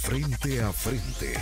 Frente a frente.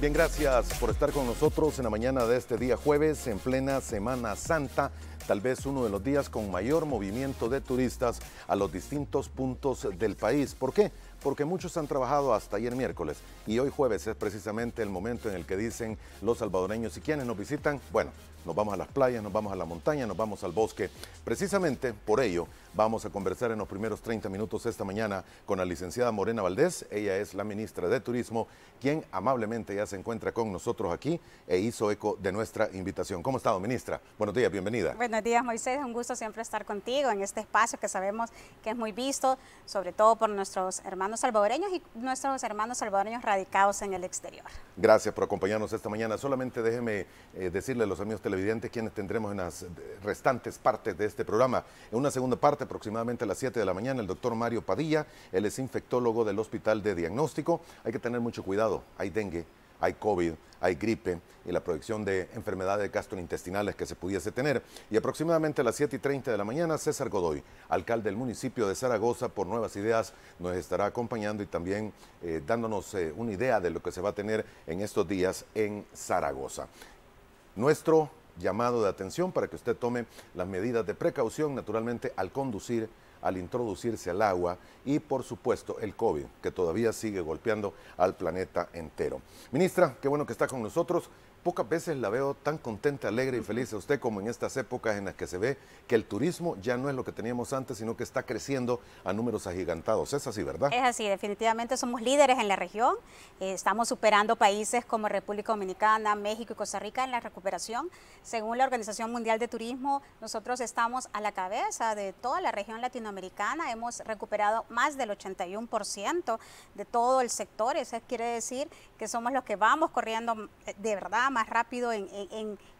Bien, gracias por estar con nosotros en la mañana de este día jueves, en plena Semana Santa, tal vez uno de los días con mayor movimiento de turistas a los distintos puntos del país. ¿Por qué? porque muchos han trabajado hasta ayer miércoles y hoy jueves es precisamente el momento en el que dicen los salvadoreños y quienes nos visitan, bueno, nos vamos a las playas, nos vamos a la montaña, nos vamos al bosque. Precisamente por ello vamos a conversar en los primeros 30 minutos esta mañana con la licenciada Morena Valdés. Ella es la ministra de Turismo, quien amablemente ya se encuentra con nosotros aquí e hizo eco de nuestra invitación. ¿Cómo está, ministra? Buenos días, bienvenida. Buenos días, Moisés. Un gusto siempre estar contigo en este espacio que sabemos que es muy visto, sobre todo por nuestros hermanos salvadoreños y nuestros hermanos salvadoreños radicados en el exterior. Gracias por acompañarnos esta mañana. Solamente déjeme eh, decirle a los amigos televidentes quienes tendremos en las eh, restantes partes de este programa. En una segunda parte, aproximadamente a las 7 de la mañana, el doctor Mario Padilla, él es infectólogo del Hospital de Diagnóstico. Hay que tener mucho cuidado, hay dengue, hay COVID, hay gripe y la proyección de enfermedades gastrointestinales que se pudiese tener. Y aproximadamente a las 7 y 30 de la mañana, César Godoy, alcalde del municipio de Zaragoza, por Nuevas Ideas, nos estará acompañando y también eh, dándonos eh, una idea de lo que se va a tener en estos días en Zaragoza. Nuestro llamado de atención para que usted tome las medidas de precaución, naturalmente, al conducir, al introducirse al agua y, por supuesto, el COVID, que todavía sigue golpeando al planeta entero. Ministra, qué bueno que está con nosotros. Pocas veces la veo tan contenta, alegre y feliz a usted como en estas épocas en las que se ve que el turismo ya no es lo que teníamos antes, sino que está creciendo a números agigantados. Es así, ¿verdad? Es así, definitivamente somos líderes en la región. Eh, estamos superando países como República Dominicana, México y Costa Rica en la recuperación. Según la Organización Mundial de Turismo, nosotros estamos a la cabeza de toda la región latinoamericana. Hemos recuperado más del 81% de todo el sector. Eso quiere decir que somos los que vamos corriendo eh, de verdad más rápido en,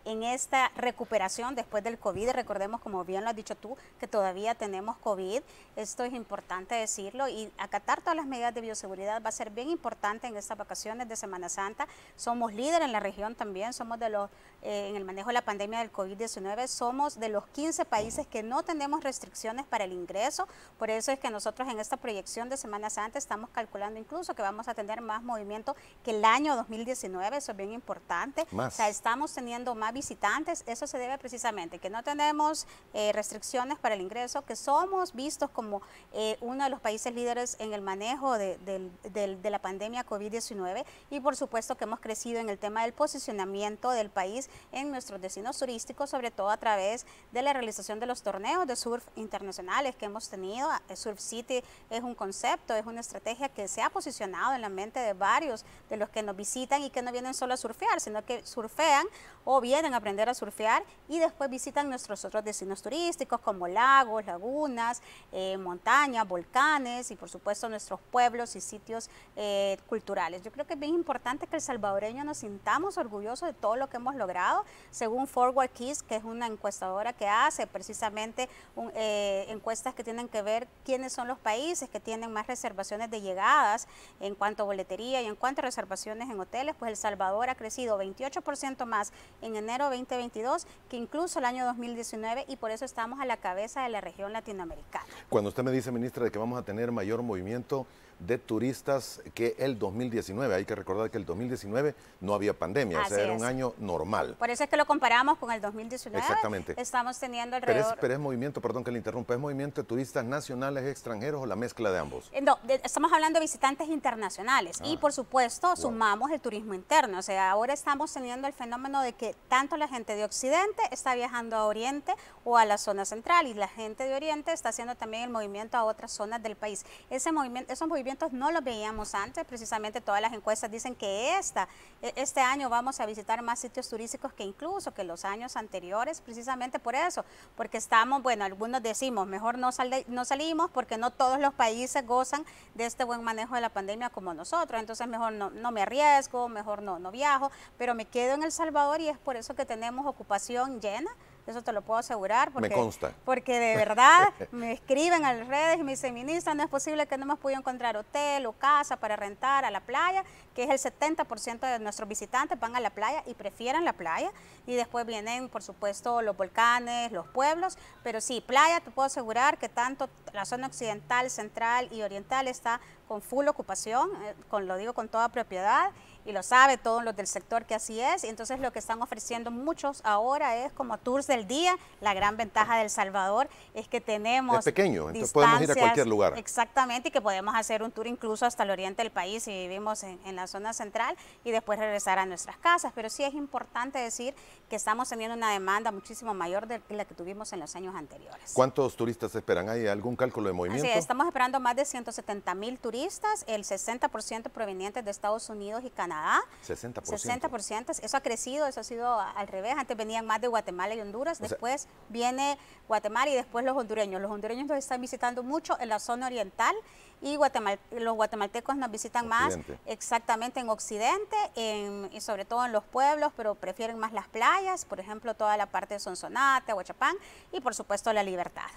en esta recuperación después del COVID. Recordemos, como bien lo has dicho tú, que todavía tenemos COVID. Esto es importante decirlo y acatar todas las medidas de bioseguridad va a ser bien importante en estas vacaciones de Semana Santa. Somos líder en la región también, somos de los, eh, en el manejo de la pandemia del COVID-19, somos de los 15 países que no tenemos restricciones para el ingreso. Por eso es que nosotros en esta proyección de Semana Santa estamos calculando incluso que vamos a tener más movimiento que el año 2019, eso es bien importante. O sea, estamos teniendo más visitantes, eso se debe precisamente que no tenemos eh, restricciones para el ingreso, que somos vistos como eh, uno de los países líderes en el manejo de, de la pandemia COVID-19 y por supuesto que hemos crecido en el tema del posicionamiento del país en nuestros destinos turísticos, sobre todo a través de la realización de los torneos de surf internacionales que hemos tenido. Ah, surf City es un concepto, es una estrategia que se ha posicionado en la mente de varios de los que nos visitan y que no vienen solo a surfear, sino que surfean o vienen aprender a surfear y después visitan nuestros otros destinos turísticos como lagos, lagunas, eh, montañas, volcanes y por supuesto nuestros pueblos y sitios eh, culturales. Yo creo que es bien importante que el salvadoreño nos sintamos orgullosos de todo lo que hemos logrado, según Forward Keys, que es una encuestadora que hace precisamente eh, encuestas que tienen que ver quiénes son los países que tienen más reservaciones de llegadas en cuanto a boletería y en cuanto a reservaciones en hoteles, pues El Salvador ha crecido 28% más en el enero 2022 que incluso el año 2019 y por eso estamos a la cabeza de la región latinoamericana. Cuando usted me dice, ministra, de que vamos a tener mayor movimiento, de turistas que el 2019. Hay que recordar que el 2019 no había pandemia, o sea, era un año normal. Por eso es que lo comparamos con el 2019. Exactamente. Estamos teniendo alrededor... Pero es, pero movimiento, perdón que le interrumpa, ¿es movimiento de turistas nacionales, extranjeros o la mezcla de ambos? Eh, no, estamos hablando de visitantes internacionales y ah. por supuesto sumamos el turismo interno. O sea, ahora estamos teniendo el fenómeno de que tanto la gente de Occidente está viajando a Oriente o a la zona central y la gente de Oriente está haciendo también el movimiento a otras zonas del país. Ese movimiento, esos movimientos no lo veíamos antes, precisamente todas las encuestas dicen que esta, e, este año vamos a visitar más sitios turísticos que incluso que los años anteriores, precisamente por eso, porque estamos, bueno, algunos decimos, mejor no, no salimos porque no todos los países gozan de este buen manejo de la pandemia como nosotros, entonces mejor no, no me arriesgo, mejor no, no viajo, pero me quedo en El Salvador y es por eso que tenemos ocupación llena eso te lo puedo asegurar. Porque, Porque de verdad me escriben a las redes y me dicen, ministra, no es posible que no hemos podido encontrar hotel o casa para rentar a la playa, que es el 70% de nuestros visitantes van a la playa y prefieren la playa. Y después vienen, por supuesto, los volcanes, los pueblos. Pero sí, playa, te puedo asegurar que tanto la zona occidental, central y oriental está con full ocupación, eh, con, lo digo con toda propiedad, y lo sabe todos los del sector que así es, y entonces lo que están ofreciendo muchos ahora es como tours del día, la gran ventaja del Salvador es que tenemos... Es pequeño, entonces podemos ir a cualquier lugar. Exactamente, y que podemos hacer un tour incluso hasta el oriente del país, si vivimos en, en la zona central, y después regresar a nuestras casas, pero sí es importante decir que estamos teniendo una demanda muchísimo mayor de la que tuvimos en los años anteriores. ¿Cuántos turistas esperan? ¿Hay algún cálculo de movimiento? Sí, estamos esperando más de 170 mil turistas el 60% provenientes de Estados Unidos y Canadá. 60%. 60%. Eso ha crecido, eso ha sido al revés. Antes venían más de Guatemala y Honduras, después viene Guatemala y después los hondureños. Los hondureños nos están visitando mucho en la zona oriental y los guatemaltecos nos visitan más exactamente en Occidente y sobre todo en los pueblos, pero prefieren más las playas, por ejemplo, toda la parte de Sonsonate, Huachapán y por supuesto la libertad.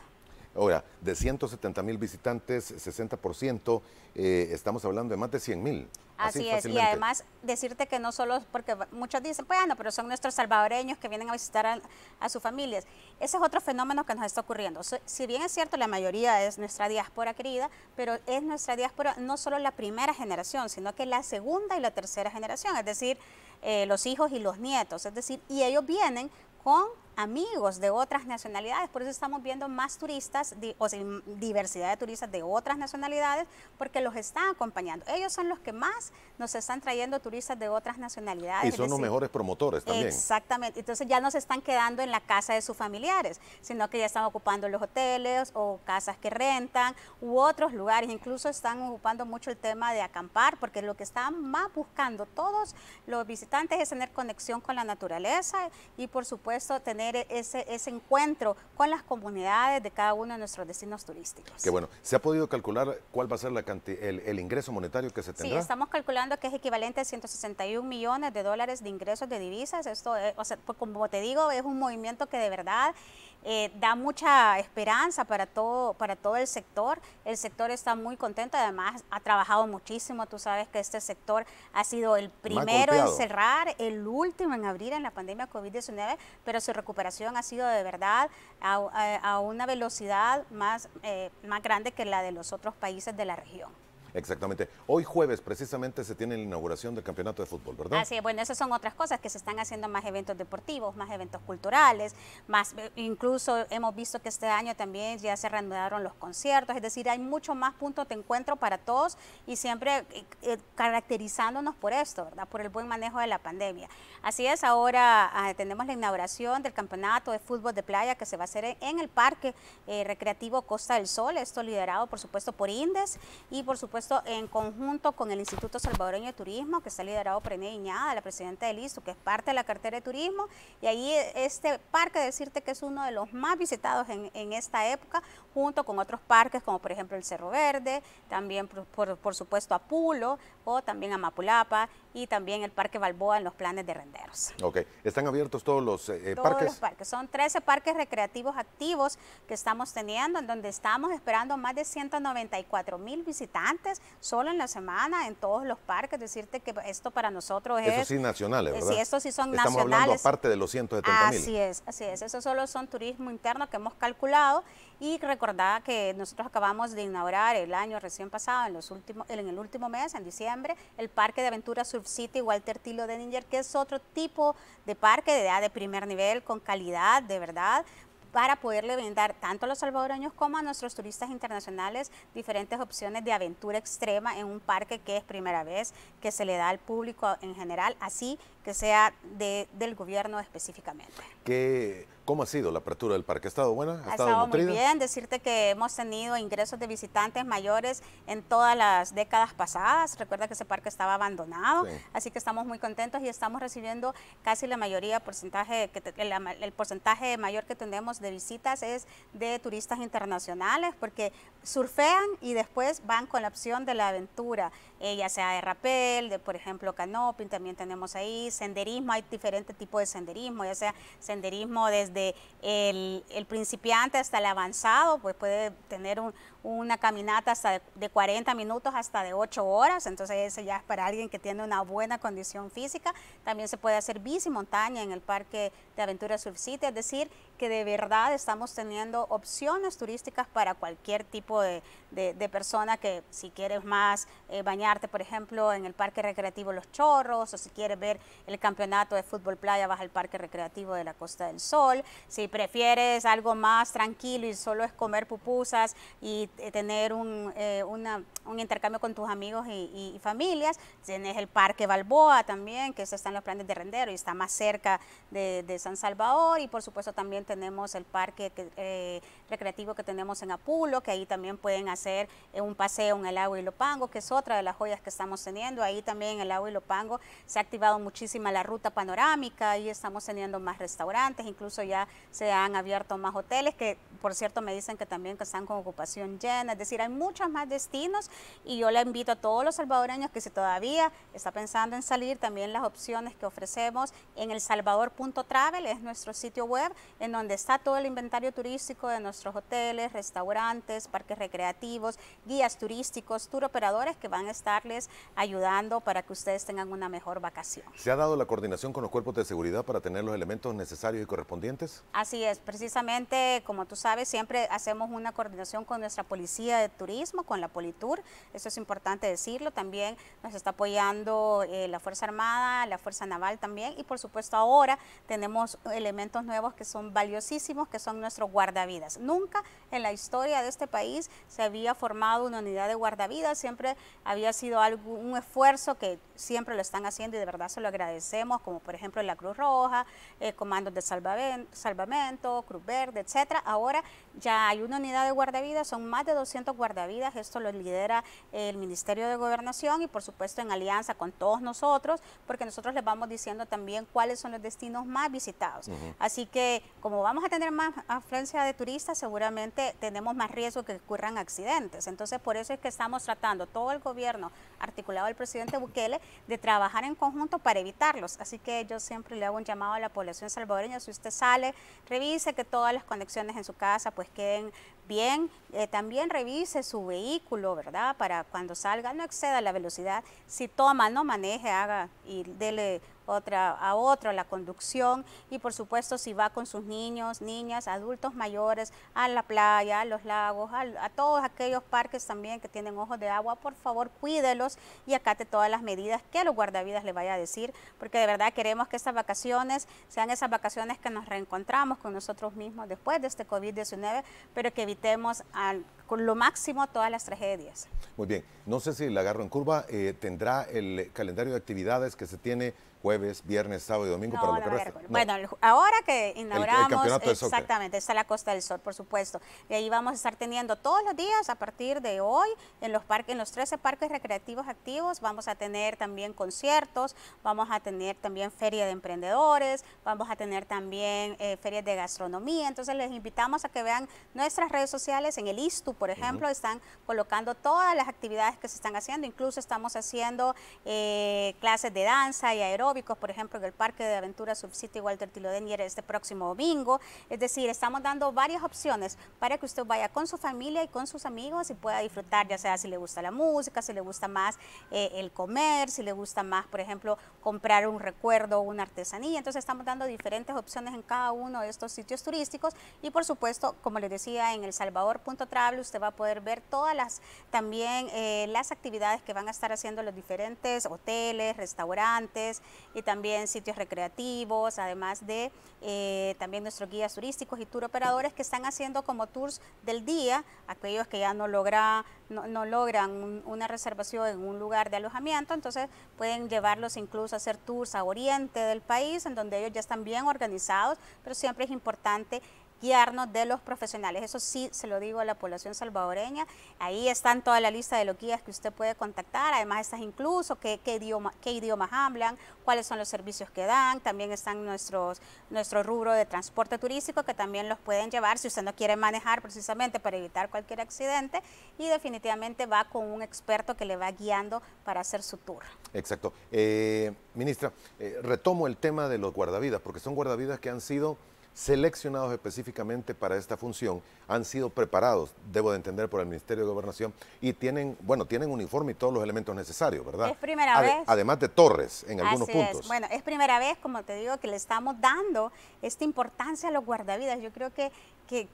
Ahora, de 170 mil visitantes, 60%, eh, estamos hablando de más de 100 mil. Así, es, y además decirte que no solo, porque muchos dicen, pues, bueno, pero son nuestros salvadoreños que vienen a visitar a, sus familias. Ese es otro fenómeno que nos está ocurriendo. Si bien es cierto, la mayoría es nuestra diáspora querida, pero es nuestra diáspora no solo la primera generación, sino que la segunda y la tercera generación, es decir, eh, los hijos y los nietos, es decir, y ellos vienen con amigos de otras nacionalidades, por eso estamos viendo más turistas, o sea, diversidad de turistas de otras nacionalidades, porque los están acompañando. Ellos son los que más nos están trayendo turistas de otras nacionalidades. Y son los mejores promotores también. Exactamente, entonces ya no se están quedando en la casa de sus familiares, sino que ya están ocupando los hoteles o casas que rentan u otros lugares, incluso están ocupando mucho el tema de acampar, porque lo que están más buscando todos los visitantes es tener conexión con la naturaleza y por supuesto tener e-, ese, ese encuentro con las comunidades de cada uno de nuestros destinos turísticos. Qué bueno. ¿Se ha podido calcular cuál va a ser la el, ingreso monetario que se tendrá? Sí, estamos calculando que es equivalente a 161 millones de dólares de ingresos de divisas. Esto, eh, o sea, pues, como te digo, es un movimiento que de verdad eh, da mucha esperanza para todo, para todo el sector. El sector está muy contento, además ha trabajado muchísimo. Tú sabes que este sector ha sido el primero en cerrar, el último en abrir en la pandemia COVID-19, pero su recuperación ha sido de verdad a, una velocidad más, eh, más grande que la de los otros países de la región. Exactamente. Hoy jueves precisamente se tiene la inauguración del campeonato de fútbol, ¿verdad? Así es, bueno, esas son otras cosas que se están haciendo más eventos deportivos, más eventos culturales, más eh, incluso hemos visto que este año también ya se reanudaron los conciertos, es decir, hay mucho más puntos de encuentro para todos y siempre eh, eh, caracterizándonos por esto, ¿verdad? Por el buen manejo de la pandemia. Así es, ahora ah, tenemos la inauguración del campeonato de fútbol de playa que se va a hacer en, el Parque Recreativo Costa del Sol, esto liderado por supuesto por Indes y por supuesto en conjunto con el Instituto Salvadoreño de Turismo, que está liderado por Ené Iñada, la presidenta del ISU, que es parte de la cartera de turismo. Y ahí eh, este parque, decirte que es uno de los más visitados en, esta época, junto con otros parques como por ejemplo el Cerro Verde, también por, por, por supuesto Apulo o también Amapulapa y también el Parque Balboa en los planes de renderos. Ok, ¿están abiertos todos los eh, eh, parques? Todos los parques, son 13 parques recreativos activos que estamos teniendo, en donde estamos esperando más de 194 mil visitantes solo en la semana en todos los parques, decirte que esto para nosotros es... Eso sí nacionales, eh, ¿verdad? Sí, estos sí son estamos nacionales. Estamos hablando aparte de los 170 mil. Así es, así es, eso solo son turismo interno que hemos calculado y recordaba que nosotros acabamos de inaugurar el año recién pasado, en, los últimos, en el último mes, en diciembre, el Parque de Aventura Surf City Walter Tilo de Ninger, que es otro tipo de parque de edad de primer nivel, con calidad, de verdad, para poderle brindar tanto a los salvadoreños como a nuestros turistas internacionales diferentes opciones de aventura extrema en un parque que es primera vez que se le da al público en general, así que sea de, del gobierno específicamente. Que ¿Cómo ha sido la apertura del parque? estado buena? ¿Ha, estado, muy bien. Decirte que hemos tenido ingresos de visitantes mayores en todas las décadas pasadas. Recuerda que ese parque estaba abandonado, así que estamos muy contentos y estamos recibiendo casi la mayoría porcentaje que el, porcentaje mayor que tenemos de visitas es de turistas internacionales porque surfean y después van con la opción de la aventura eh, ya sea de rapel, de por ejemplo canoping, también tenemos ahí senderismo, hay diferentes tipos de senderismo, ya sea senderismo desde el, el principiante hasta el avanzado, pues puede tener un, una caminata hasta de 40 minutos hasta de 8 horas, entonces ese ya es para alguien que tiene una buena condición física. También se puede hacer bici montaña en el Parque de Surf City. es decir, que de verdad estamos teniendo opciones turísticas para cualquier tipo de, de, persona que si quieres más eh, bañarte, por ejemplo, en el Parque Recreativo Los Chorros, o si quieres ver el campeonato de fútbol playa, vas al Parque Recreativo de la Costa del Sol. Si prefieres algo más tranquilo y solo es comer pupusas y eh, tener un, eh, un, intercambio con tus amigos y, familias. Tienes el Parque Balboa también, que está en los planes de rendero y está más cerca de, San Salvador. Y por supuesto también tenemos el Parque eh, recreativo que tenemos en Apulo, que ahí también pueden hacer eh, un paseo en el agua y Lopango, que es otra de las joyas que estamos teniendo. Ahí también en el agua y Lopango se ha activado muchísima la ruta panorámica, ahí estamos teniendo más restaurantes, incluso ya se han abierto más hoteles, que por cierto me dicen que también están con ocupación llena, es decir, hay muchos más destinos y yo le invito a todos los salvadoreños que si todavía está pensando en salir, también las opciones que ofrecemos en el salvador.travel, es nuestro sitio web, en donde está todo el inventario turístico de nuestro nuestros hoteles, restaurantes, parques recreativos, guías turísticos, tour operadores que van a estarles ayudando para que ustedes tengan una mejor vacación. ¿Se ha dado la coordinación con los cuerpos de seguridad para tener los elementos necesarios y correspondientes? Así es, precisamente como tú sabes, siempre hacemos una coordinación con nuestra policía de turismo, con la Politur, eso es importante decirlo, también nos está apoyando eh, la Fuerza Armada, la Fuerza Naval también y por supuesto ahora tenemos elementos nuevos que son valiosísimos, que son nuestros guardavidas. Nunca en la historia de este país se había formado una unidad de guardavidas, siempre había sido algún un esfuerzo que siempre lo están haciendo y de verdad se lo agradecemos, como por ejemplo la Cruz Roja, eh, comandos de salvamento, Cruz Verde, etcétera. Ahora ya hay una unidad de guardavidas, son más de 200 guardavidas, esto lo lidera el Ministerio de Gobernación y por supuesto en alianza con todos nosotros, porque nosotros les vamos diciendo también cuáles son los destinos más visitados. Así que como vamos a tener más afluencia de turistas, seguramente tenemos más riesgo que ocurran accidentes. Entonces, por eso es que estamos tratando todo el gobierno, articulado el presidente Bukele, de trabajar en conjunto para evitarlos. Así que yo siempre le hago un llamado a la población salvadoreña, si usted sale, revise que todas las conexiones en su casa pues queden bien, eh, también revise su vehículo, ¿verdad? Para cuando salga no exceda la velocidad, si toma, no maneje, haga y dele otra, a otro la conducción y por supuesto si va con sus niños, niñas, adultos mayores a la playa, a los lagos, a, todos aquellos parques también que tienen ojos de agua, por favor cuídelos y acate todas las medidas que los guardavidas le vaya a decir, porque de verdad queremos que estas vacaciones sean esas vacaciones que nos reencontramos con nosotros mismos después de este COVID-19, pero que evitemos al con lo máximo todas las tragedias. Muy bien, no sé si la agarro en curva, eh, ¿tendrá el calendario de actividades que se tiene jueves, viernes, sábado y domingo para lo Bueno, ahora que inauguramos, exactamente, está la Costa del Sol, por supuesto, y ahí vamos a estar teniendo todos los días a partir de hoy en los parques, en los 13 parques recreativos activos, vamos a tener también conciertos, vamos a tener también feria de emprendedores, vamos a tener también eh, ferias de gastronomía, entonces les invitamos a que vean nuestras redes sociales en el Istup por ejemplo, están colocando todas las actividades que se están haciendo, incluso estamos haciendo eh, clases de danza y aeróbicos, por ejemplo, en el Parque de Aventura Subcity Walter Tilodenier este próximo domingo, es decir, estamos dando varias opciones para que usted vaya con su familia y con sus amigos y pueda disfrutar, ya sea si le gusta la música, si le gusta más eh, el comer, si le gusta más, por ejemplo, comprar un recuerdo o una artesanía, entonces estamos dando diferentes opciones en cada uno de estos sitios turísticos y por supuesto, como les decía, en el Salvador.travel usted va a poder ver todas las, también eh, las actividades que van a estar haciendo los diferentes hoteles, restaurantes y también sitios recreativos, además de eh, también nuestros guías turísticos y tour operadores que están haciendo como tours del día, aquellos que ya no, logra, no, logran una reservación en un lugar de alojamiento, entonces pueden llevarlos incluso a hacer tours a oriente del país, en donde ellos ya están bien organizados, pero siempre es importante guiarnos de los profesionales. Eso sí se lo digo a la población salvadoreña. Ahí están toda la lista de los guías que usted puede contactar. Además estas incluso qué, idioma, qué idiomas hablan, cuáles son los servicios que dan. También están nuestros, nuestro rubro de transporte turístico que también los pueden llevar si usted no quiere manejar precisamente para evitar cualquier accidente. Y definitivamente va con un experto que le va guiando para hacer su tour. Exacto. Eh, ministra, eh, retomo el tema de los guardavidas, porque son guardavidas que han sido seleccionados específicamente para esta función, han sido preparados, debo de entender, por el Ministerio de Gobernación y tienen, bueno, tienen uniforme y todos los elementos necesarios, ¿verdad? Es primera vez. Además de torres en algunos puntos. Es. Bueno, es primera vez, como te digo, que le estamos dando esta importancia a los guardavidas. Yo creo que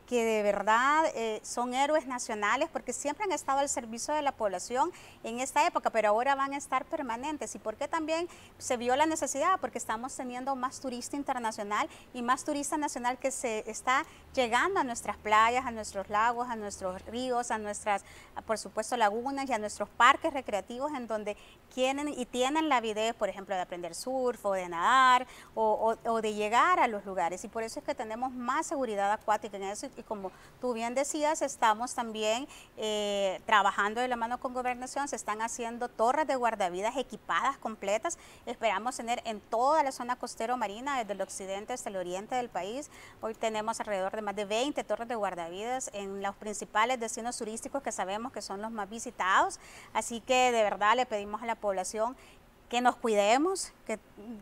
que, de verdad eh, son héroes nacionales porque siempre han estado al servicio de la población en esta época, pero ahora van a estar permanentes. ¿Y por qué también se vio la necesidad? Porque estamos teniendo más turista internacional y más turista nacional que se está llegando a nuestras playas, a nuestros lagos, a nuestros ríos, a nuestras, por supuesto, lagunas y a nuestros parques recreativos en donde quieren y tienen la avidez, por ejemplo, de aprender surf o de nadar o, o de llegar a los lugares. Y por eso es que tenemos más seguridad acuática en y, como tú bien decías, estamos también eh, trabajando de la mano con gobernación, se están haciendo torres de guardavidas equipadas, completas, esperamos tener en toda la zona costero marina, desde el occidente hasta el oriente del país, hoy tenemos alrededor de más de 20 torres de guardavidas en los principales destinos turísticos que sabemos que son los más visitados, así que de verdad le pedimos a la población que nos cuidemos, que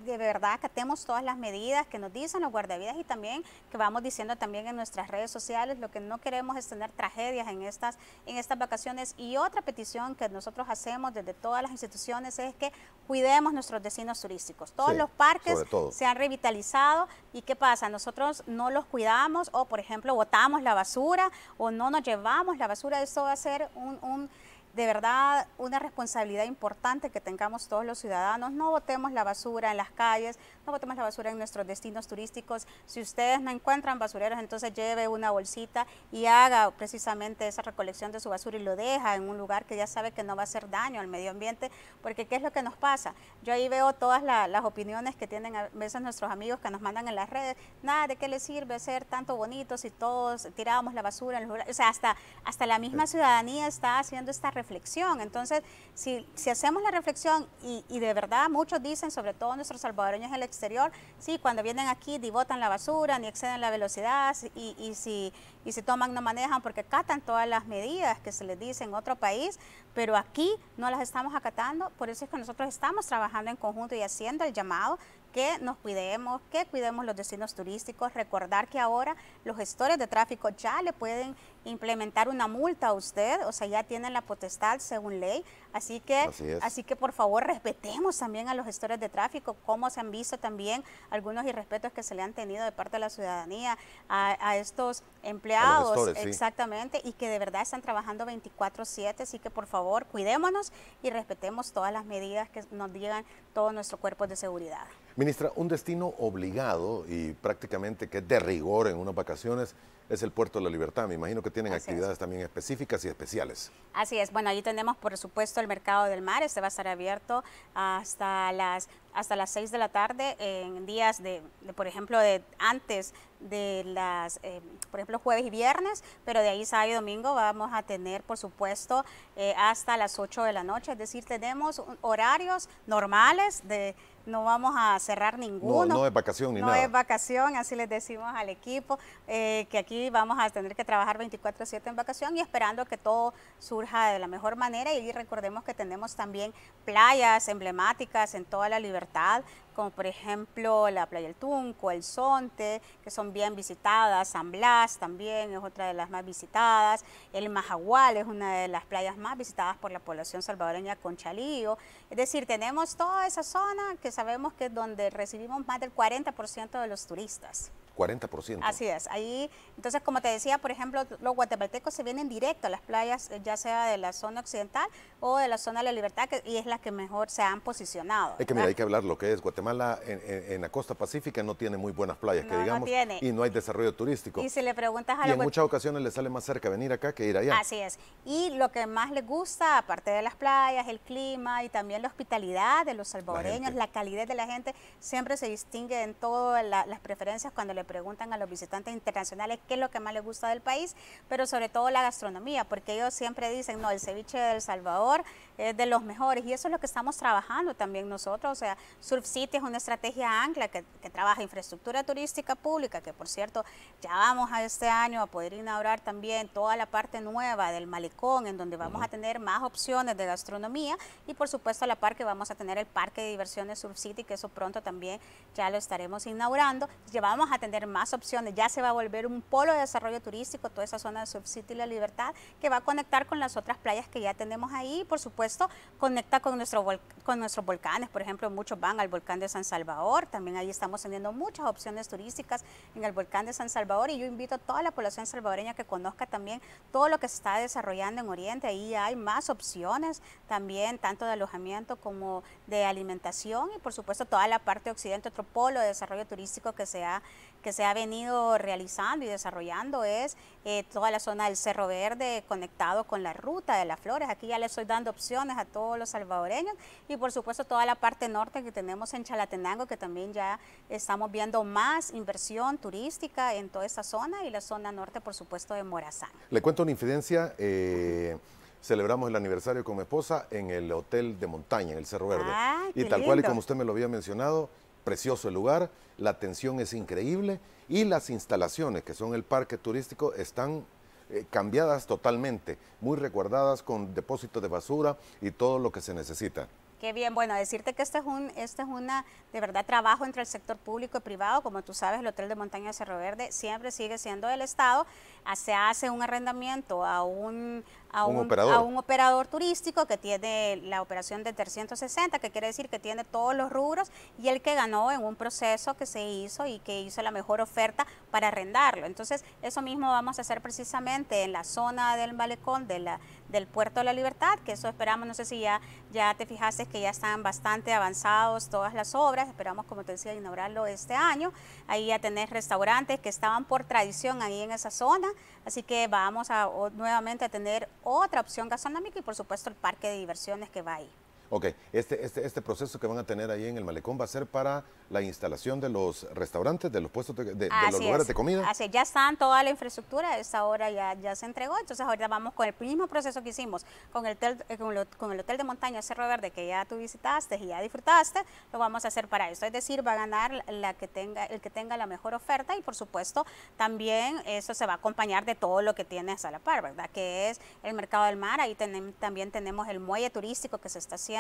de verdad que atemos todas las medidas que nos dicen los guardavidas y también que vamos diciendo también en nuestras redes sociales. Lo que no queremos es tener tragedias en estas, en estas vacaciones. Y otra petición que nosotros hacemos desde todas las instituciones es que cuidemos nuestros destinos turísticos. Todos los parques se han revitalizado y ¿qué pasa? Nosotros no los cuidamos o, por ejemplo, botamos la basura o no nos llevamos la basura. Esto va a ser un de verdad una responsabilidad importante que tengamos todos los ciudadanos. No botemos la basura en las calles, no botemos la basura en nuestros destinos turísticos. Si ustedes no encuentran basureros, entonces lleve una bolsita y haga precisamente esa recolección de su basura y lo deja en un lugar que ya sabe que no va a hacer daño al medio ambiente, porque ¿qué es lo que nos pasa? Yo ahí veo todas las opiniones que tienen a veces nuestros amigos que nos mandan en las redes. Nada, ¿de qué les sirve ser tanto bonitos si todos tirábamos la basura en los O sea, hasta, hasta la misma ciudadanía está haciendo esta reflexión reflexión. Entonces, si, hacemos la reflexión y, de verdad muchos dicen, sobre todo nuestros salvadoreños en el exterior, sí, cuando vienen aquí divotan la basura, ni exceden la velocidad y, si, y si toman no manejan porque acatan todas las medidas que se les dice en otro país, pero aquí no las estamos acatando, por eso es que nosotros estamos trabajando en conjunto y haciendo el llamado que nos cuidemos, que cuidemos los destinos turísticos, recordar que ahora los gestores de tráfico ya le pueden implementar una multa a usted, o sea, ya tienen la potestad según ley Así que, así, que por favor respetemos también a los gestores de tráfico, como se han visto también algunos irrespetos que se le han tenido de parte de la ciudadanía a, estos empleados, exactamente, y que de verdad están trabajando 24/7, así que por favor cuidémonos y respetemos todas las medidas que nos digan todo nuestro cuerpo de seguridad. Ministra, un destino obligado y prácticamente que es de rigor en unas vacaciones es el Puerto de la Libertad. Me imagino que tienen actividades también específicas y especiales. Así es. Bueno, allí tenemos, por supuesto, mercado del mar. Este va a estar abierto hasta las hasta las 6 de la tarde en días de, por ejemplo, de antes de las, eh, por ejemplo, jueves y viernes, pero de ahí sábado y domingo vamos a tener, por supuesto, eh, hasta las 8 de la noche. Es decir, tenemos horarios normales de no vamos a cerrar ninguno. No, es vacación ni nada. No es vacación, así les decimos al equipo, eh, que aquí vamos a tener que trabajar 24-7 en vacación y esperando que todo surja de la mejor manera. Y recordemos que tenemos también playas emblemáticas en toda la libertad, como por ejemplo la Playa El Tunco, el Sonte, que son bien visitadas, San Blas también es otra de las más visitadas, el Majagual es una de las playas más visitadas por la población salvadoreña con Chalío, es decir, tenemos toda esa zona que sabemos que es donde recibimos más del 40% de los turistas. 40%. Así es. Ahí, entonces, como te decía, por ejemplo, los guatemaltecos se vienen directo a las playas, eh, ya sea de la zona occidental o de la zona de la libertad, y es la que mejor se han posicionado. Es que mira, hay que hablar lo que es. Guatemala en, la costa pacífica no tiene muy buenas playas, que digamos, y no hay desarrollo turístico. Y si le preguntas a Y en muchas ocasiones le sale más cerca venir acá que ir allá. Así es. Y lo que más les gusta, aparte de las playas, el clima y también la hospitalidad de los salvadoreños, la, calidez de la gente, siempre se distingue en todas las preferencias cuando le preguntan a los visitantes internacionales qué es lo que más les gusta del país, pero sobre todo la gastronomía, porque ellos siempre dicen, no, el ceviche de El Salvador es de los mejores y eso es lo que estamos trabajando también nosotros. O sea, Surf City es una estrategia ancla que, trabaja infraestructura turística pública, que por cierto ya vamos a este año a poder inaugurar también toda la parte nueva del malecón, en donde vamos a tener más opciones de gastronomía y por supuesto a la par vamos a tener el parque de diversiones Surf City, que eso pronto también ya lo estaremos inaugurando. Llevamos a tener más opciones, ya se va a volver un polo de desarrollo turístico, toda esa zona de Subcity y La Libertad, que va a conectar con las otras playas que ya tenemos ahí, por supuesto, conecta con, nuestro con nuestros volcanes, por ejemplo, muchos van al volcán de San Salvador, también ahí estamos teniendo muchas opciones turísticas en el volcán de San Salvador, y yo invito a toda la población salvadoreña que conozca también todo lo que se está desarrollando en Oriente, ahí hay más opciones también, tanto de alojamiento como de alimentación, y por supuesto toda la parte occidente, otro polo de desarrollo turístico que se ha que se ha venido realizando y desarrollando es eh, toda la zona del Cerro Verde conectado con la ruta de las flores. Aquí ya le estoy dando opciones a todos los salvadoreños y por supuesto toda la parte norte que tenemos en Chalatenango que también ya estamos viendo más inversión turística en toda esa zona y la zona norte por supuesto de Morazán. Le cuento una infidencia. Eh, celebramos el aniversario con mi esposa en el Hotel de Montaña, en el Cerro Verde. Ah, y tal cual y como usted me lo había mencionado, precioso el lugar, la atención es increíble y las instalaciones, que son el parque turístico, están eh, cambiadas totalmente, muy recordadas con depósitos de basura y todo lo que se necesita bien, bueno, decirte que este es un, este es una, de verdad, trabajo entre el sector público y privado, como tú sabes, el Hotel de Montaña Cerro Verde siempre sigue siendo del Estado, ah, se hace un arrendamiento a un, a un, a un operador turístico que tiene la operación de 360, que quiere decir que tiene todos los rubros, y el que ganó en un proceso que se hizo y que hizo la mejor oferta para arrendarlo. Entonces, eso mismo vamos a hacer precisamente en la zona del malecón de la del Puerto de la Libertad, que eso esperamos, no sé si ya, ya te fijaste que ya están bastante avanzados todas las obras, esperamos, como te decía, inaugurarlo este año. Ahí ya tenés restaurantes que estaban por tradición ahí en esa zona, así que vamos a, nuevamente a tener otra opción gastronómica y por supuesto el parque de diversiones que va ahí. Ok, este, este, este proceso que van a tener ahí en el malecón va a ser para la instalación de los restaurantes, de los puestos de, de, los lugares de comida. Así ya están toda la infraestructura, esta hora ya, ya se entregó, entonces ahorita vamos con el mismo proceso que hicimos con el hotel, eh, con, el hotel de montaña Cerro Verde que ya tú visitaste y ya disfrutaste, lo vamos a hacer para eso. Es decir, va a ganar la que tenga, el que tenga la mejor oferta y por supuesto también eso se va a acompañar de todo lo que tiene a la par, ¿verdad? Que es el mercado del mar, ahí también tenemos el muelle turístico que se está haciendo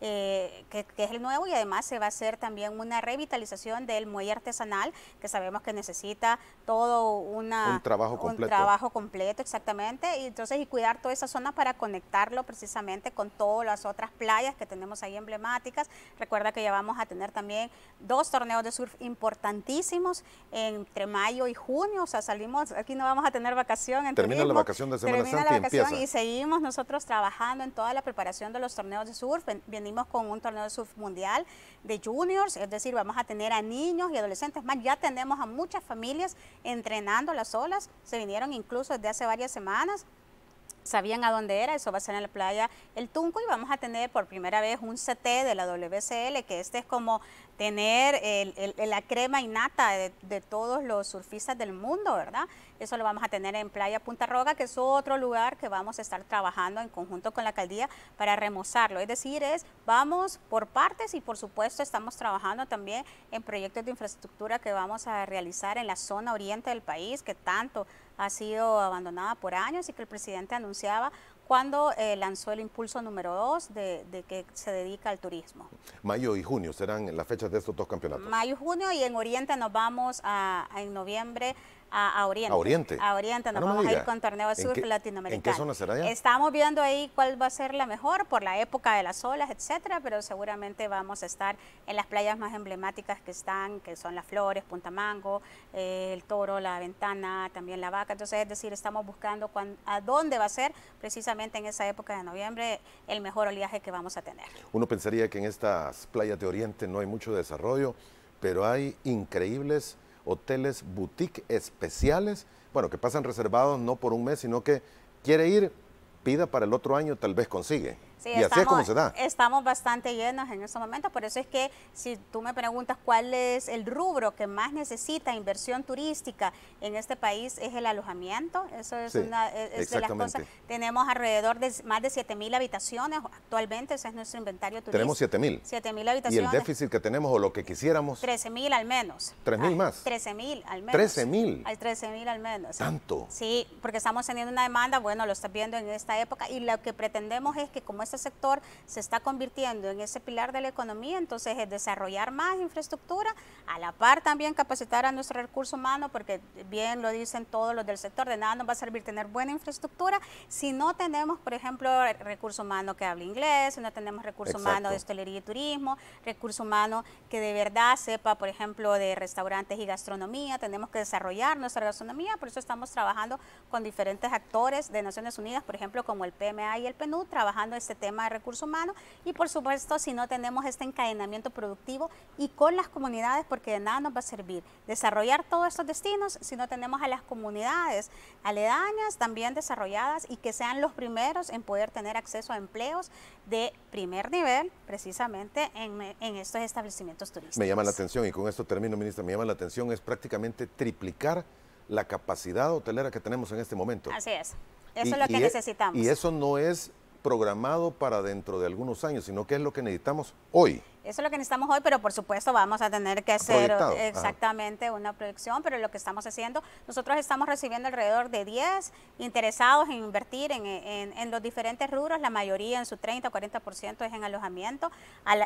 eh, que, es el nuevo y además se va a hacer también una revitalización del muelle artesanal, que sabemos que necesita todo un trabajo completo. exactamente, y entonces y cuidar toda esa zona para conectarlo precisamente con todas las otras playas que tenemos ahí emblemáticas. Recuerda que ya vamos a tener también dos torneos de surf importantísimos entre mayo y junio, o sea, salimos, aquí no vamos a tener vacación. En Termina la vacación de Semana Santa y y seguimos nosotros trabajando en toda la preparación de los torneos de surf surf, venimos con un torneo de surf mundial de juniors, es decir, vamos a tener a niños y adolescentes más, ya tenemos a muchas familias entrenando las olas, se vinieron incluso desde hace varias semanas, sabían a dónde era, eso va a ser en la playa El Tunco y vamos a tener por primera vez un CT de la WCL, que este es como tener la crema innata de, todos los surfistas del mundo, ¿verdad? Eso lo vamos a tener en Playa Punta Roga, que es otro lugar que vamos a estar trabajando en conjunto con la alcaldía para remozarlo. Es decir, es vamos por partes y por supuesto estamos trabajando también en proyectos de infraestructura que vamos a realizar en la zona oriente del país, que tanto ha sido abandonada por años y que el presidente anunciaba cuando eh, lanzó el impulso número dos de, que se dedica al turismo. Mayo y junio serán las fechas de estos dos campeonatos. Mayo y junio y en Oriente nos vamos a en noviembre a, Oriente. A Oriente. nos ah, vamos a ir con Torneo Sur Latinoamericano. ¿En qué zona será Estamos viendo ahí cuál va a ser la mejor por la época de las olas, etcétera, pero seguramente vamos a estar en las playas más emblemáticas que están, que son Las Flores, Punta Mango, eh, El Toro, La Ventana, también La Vaca. Entonces, es decir, estamos buscando a dónde va a ser precisamente en esa época de noviembre el mejor oleaje que vamos a tener. Uno pensaría que en estas playas de Oriente no hay mucho desarrollo, pero hay increíbles hoteles boutique especiales, bueno, que pasan reservados no por un mes, sino que quiere ir, pida para el otro año, tal vez consigue y estamos, así es como se da. Estamos bastante llenos en estos momento. por eso es que si tú me preguntas cuál es el rubro que más necesita inversión turística en este país, es el alojamiento. Eso es una e, de las cosas. Tenemos alrededor de más de 7 mil habitaciones actualmente, ese es nuestro inventario turístico. Tenemos 7 mil. 7 mil habitaciones. Y el déficit que tenemos o lo que quisiéramos. 13 mil al menos. 3 mil más. 13 mil al menos. 13 mil. Hay 13 mil al menos. Tanto. Sí, porque estamos teniendo una demanda, bueno, lo estás viendo en esta época y lo que pretendemos es que como es este sector se está convirtiendo en ese pilar de la economía, entonces es desarrollar más infraestructura, a la par también capacitar a nuestro recurso humano, porque bien lo dicen todos los del sector, de nada nos va a servir tener buena infraestructura si no tenemos, por ejemplo, recurso humano que hable inglés, si no tenemos recurso humano de hostelería y turismo, recurso humano que de verdad sepa, por ejemplo, de restaurantes y gastronomía, tenemos que desarrollar nuestra gastronomía, por eso estamos trabajando con diferentes actores de Naciones Unidas, por ejemplo, como el PMA y el PNUD, trabajando este tema tema de recursos humanos y por supuesto si no tenemos este encadenamiento productivo y con las comunidades porque de nada nos va a servir desarrollar todos estos destinos si no tenemos a las comunidades aledañas también desarrolladas y que sean los primeros en poder tener acceso a empleos de primer nivel precisamente en, estos establecimientos turísticos. Me llama la atención y con esto termino, ministra, me llama la atención es prácticamente triplicar la capacidad hotelera que tenemos en este momento. Así es. Eso es lo que e necesitamos. y eso no es programado para dentro de algunos años, sino que es lo que necesitamos hoy. Eso es lo que necesitamos hoy, pero por supuesto vamos a tener que hacer exactamente una proyección, pero lo que estamos haciendo, nosotros estamos recibiendo alrededor de 10 interesados en invertir en, los diferentes rubros, la mayoría en su 30 o 40% es en alojamiento,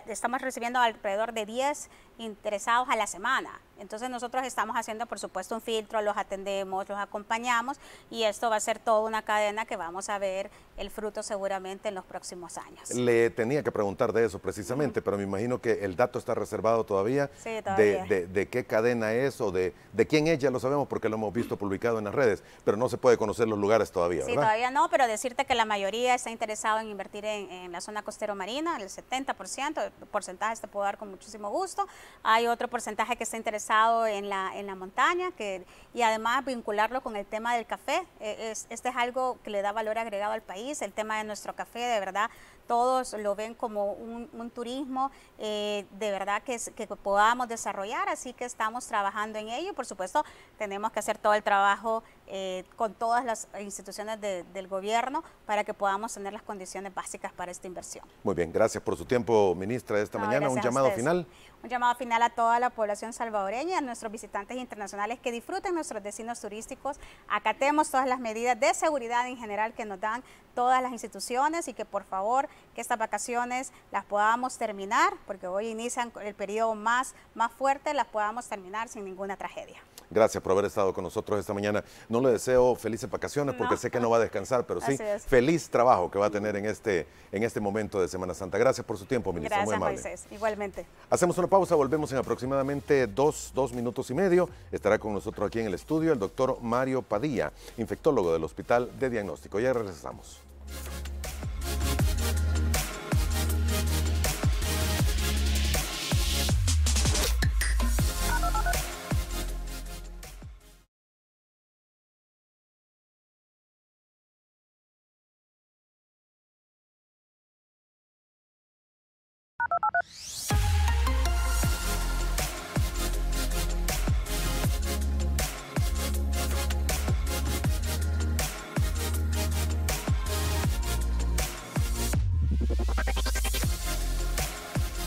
estamos recibiendo alrededor de 10 interesados a la semana. Entonces nosotros estamos haciendo, por supuesto, un filtro, los atendemos, los acompañamos y esto va a ser toda una cadena que vamos a ver el fruto seguramente en los próximos años. Le tenía que preguntar de eso precisamente, pero me imagino que el dato está reservado todavía, sí, todavía. De, qué cadena es o de, de quién es, ya lo sabemos porque lo hemos visto publicado en las redes, pero no se puede conocer los lugares todavía. Sí, todavía no, pero decirte que la mayoría está interesado en invertir en, la zona costero marina, el 70%, el porcentaje te puedo dar con muchísimo gusto. Hay otro porcentaje que está interesado en la, en la montaña que, y además vincularlo con el tema del café. Eh, es, este es algo que le da valor agregado al país, el tema de nuestro café, de verdad, todos lo ven como un, turismo eh, de verdad que, es, que podamos desarrollar, así que estamos trabajando en ello. Por supuesto, tenemos que hacer todo el trabajo eh, con todas las instituciones del gobierno para que podamos tener las condiciones básicas para esta inversión. Muy bien, gracias por su tiempo, ministra, de esta mañana. Un llamado final. Un llamado final a toda la población salvadoreña, a nuestros visitantes internacionales que disfruten nuestros destinos turísticos, acatemos todas las medidas de seguridad en general que nos dan todas las instituciones y que por favor que estas vacaciones las podamos terminar, porque hoy inician el periodo más, más fuerte, las podamos terminar sin ninguna tragedia. Gracias por haber estado con nosotros esta mañana. No le deseo felices vacaciones porque sé que no va a descansar, pero sí, feliz trabajo que va a tener en este, en este momento de Semana Santa. Gracias por su tiempo, ministro. Gracias, Muy amable. Igualmente. Hacemos una pausa, volvemos en aproximadamente dos minutos y medio. Estará con nosotros aquí en el estudio el doctor Mario Padilla, infectólogo del Hospital de Diagnóstico. Ya regresamos.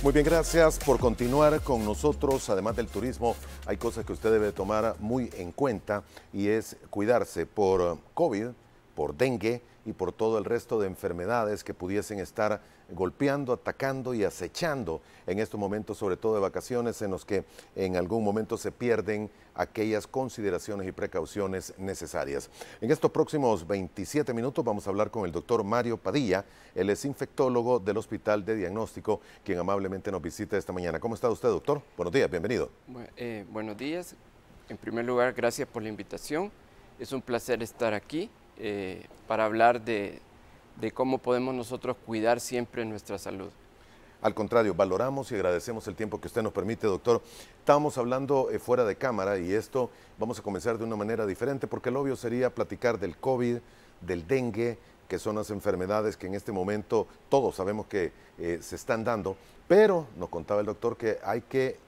Muy bien, gracias por continuar con nosotros. Además del turismo, hay cosas que usted debe tomar muy en cuenta y es cuidarse por COVID, por dengue y por todo el resto de enfermedades que pudiesen estar golpeando, atacando y acechando en estos momentos, sobre todo de vacaciones, en los que en algún momento se pierden aquellas consideraciones y precauciones necesarias. En estos próximos 27 minutos vamos a hablar con el doctor Mario Padilla, él es infectólogo del Hospital de Diagnóstico, quien amablemente nos visita esta mañana. ¿Cómo está usted, doctor? Buenos días, bienvenido. Eh, buenos días. En primer lugar, gracias por la invitación. Es un placer estar aquí eh, para hablar de, cómo podemos nosotros cuidar siempre nuestra salud. Al contrario, valoramos y agradecemos el tiempo que usted nos permite, doctor. Estábamos hablando eh, fuera de cámara y esto vamos a comenzar de una manera diferente porque lo obvio sería platicar del COVID, del dengue, que son las enfermedades que en este momento todos sabemos que eh, se están dando, pero nos contaba el doctor que hay que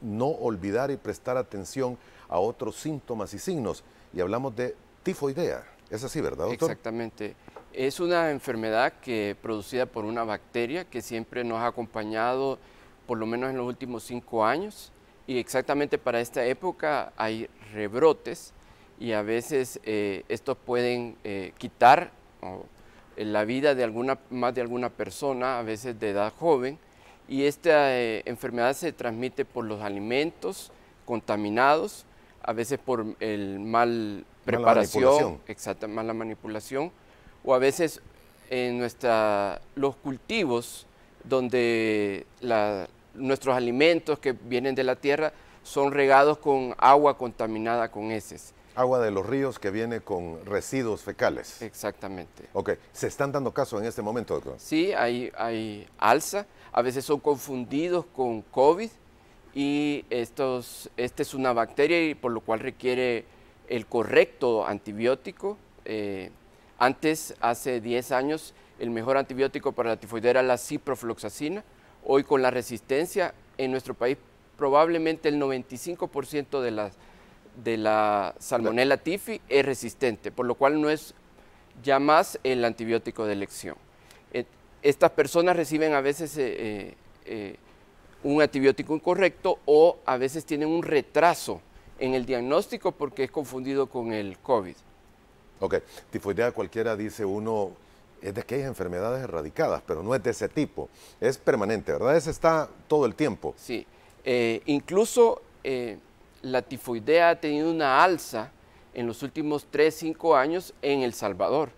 no olvidar y prestar atención a otros síntomas y signos. Y hablamos de tifoidea. Es así, ¿verdad, Exactamente. Es una enfermedad que producida por una bacteria que siempre nos ha acompañado por lo menos en los últimos cinco años y exactamente para esta época hay rebrotes y a veces eh, estos pueden eh, quitar eh, la vida de alguna, más de alguna persona, a veces de edad joven, y esta enfermedad se transmite por los alimentos contaminados, a veces por el mal preparación, exacta, mala manipulación, o a veces en nuestra, los cultivos donde nuestros alimentos que vienen de la tierra son regados con agua contaminada con heces. Agua de los ríos que viene con residuos fecales. Exactamente. Ok, ¿se están dando caso en este momento, doctor? Sí, hay, hay alza, a veces son confundidos con COVID y estos, esta es una bacteria y por lo cual requiere el correcto antibiótico. Eh, antes, hace 10 años, el mejor antibiótico para la tifoide era la ciprofloxacina. Hoy con la resistencia en nuestro país probablemente el 95% de la, de salmonella tifi es resistente, por lo cual no es ya más el antibiótico de elección. Eh, estas personas reciben a veces eh, un antibiótico incorrecto o a veces tienen un retraso en el diagnóstico porque es confundido con el COVID. Ok, tifoidea cualquiera dice uno, es de que hay enfermedades erradicadas, pero no es de ese tipo, es permanente, ¿verdad? Ese está todo el tiempo. Sí, eh, incluso eh, la tifoidea ha tenido una alza en los últimos 3, 5 años en El Salvador,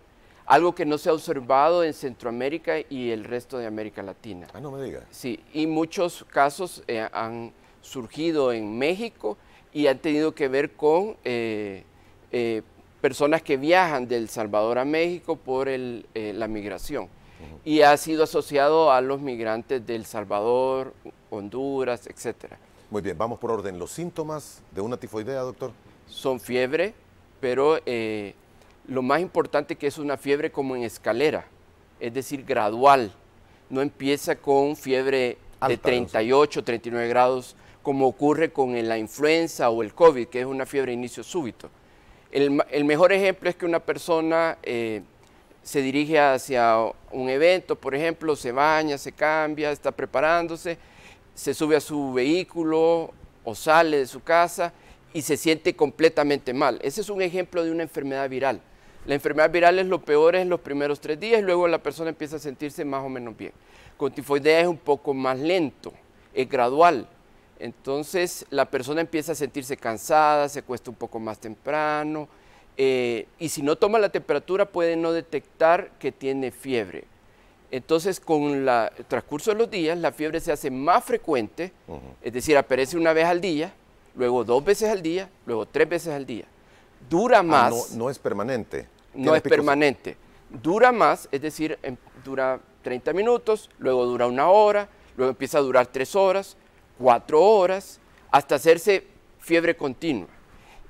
algo que no se ha observado en Centroamérica y el resto de América Latina. Ah, no me diga. Sí, y muchos casos eh, han surgido en México, y han tenido que ver con eh, eh, personas que viajan del Salvador a México por eh, la migración. Y ha sido asociado a los migrantes del Salvador, Honduras, etc. Muy bien, vamos por orden. ¿Los síntomas de una tifoidea, doctor? Son fiebre, pero lo más importante que es una fiebre como en escalera, es decir, gradual. No empieza con fiebre de 38, 39 grados como ocurre con la influenza o el COVID, que es una fiebre inicio súbito. El, mejor ejemplo es que una persona eh, se dirige hacia un evento, por ejemplo, se baña, se cambia, está preparándose, se sube a su vehículo o sale de su casa y se siente completamente mal. Ese es un ejemplo de una enfermedad viral. La enfermedad viral es lo peor en los primeros tres días, luego la persona empieza a sentirse más o menos bien. Con tifoidea es un poco más lento, es gradual. Entonces la persona empieza a sentirse cansada, se cuesta un poco más temprano eh, y si no toma la temperatura puede no detectar que tiene fiebre. Entonces con el transcurso de los días la fiebre se hace más frecuente, es decir, aparece una vez al día, luego dos veces al día, luego tres veces al día. Dura ah, más. no, es permanente. No es permanente. Dura más, es decir, em, dura 30 minutos, luego dura una hora, luego empieza a durar tres horas, cuatro horas hasta hacerse fiebre continua.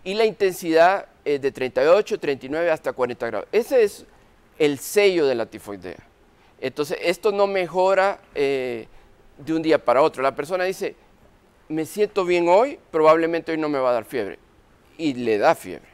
Y la intensidad es eh, de 38, 39 hasta 40 grados. Ese es el sello de la tifoidea. Entonces, esto no mejora eh, de un día para otro. La persona dice, me siento bien hoy, probablemente hoy no me va a dar fiebre. Y le da fiebre.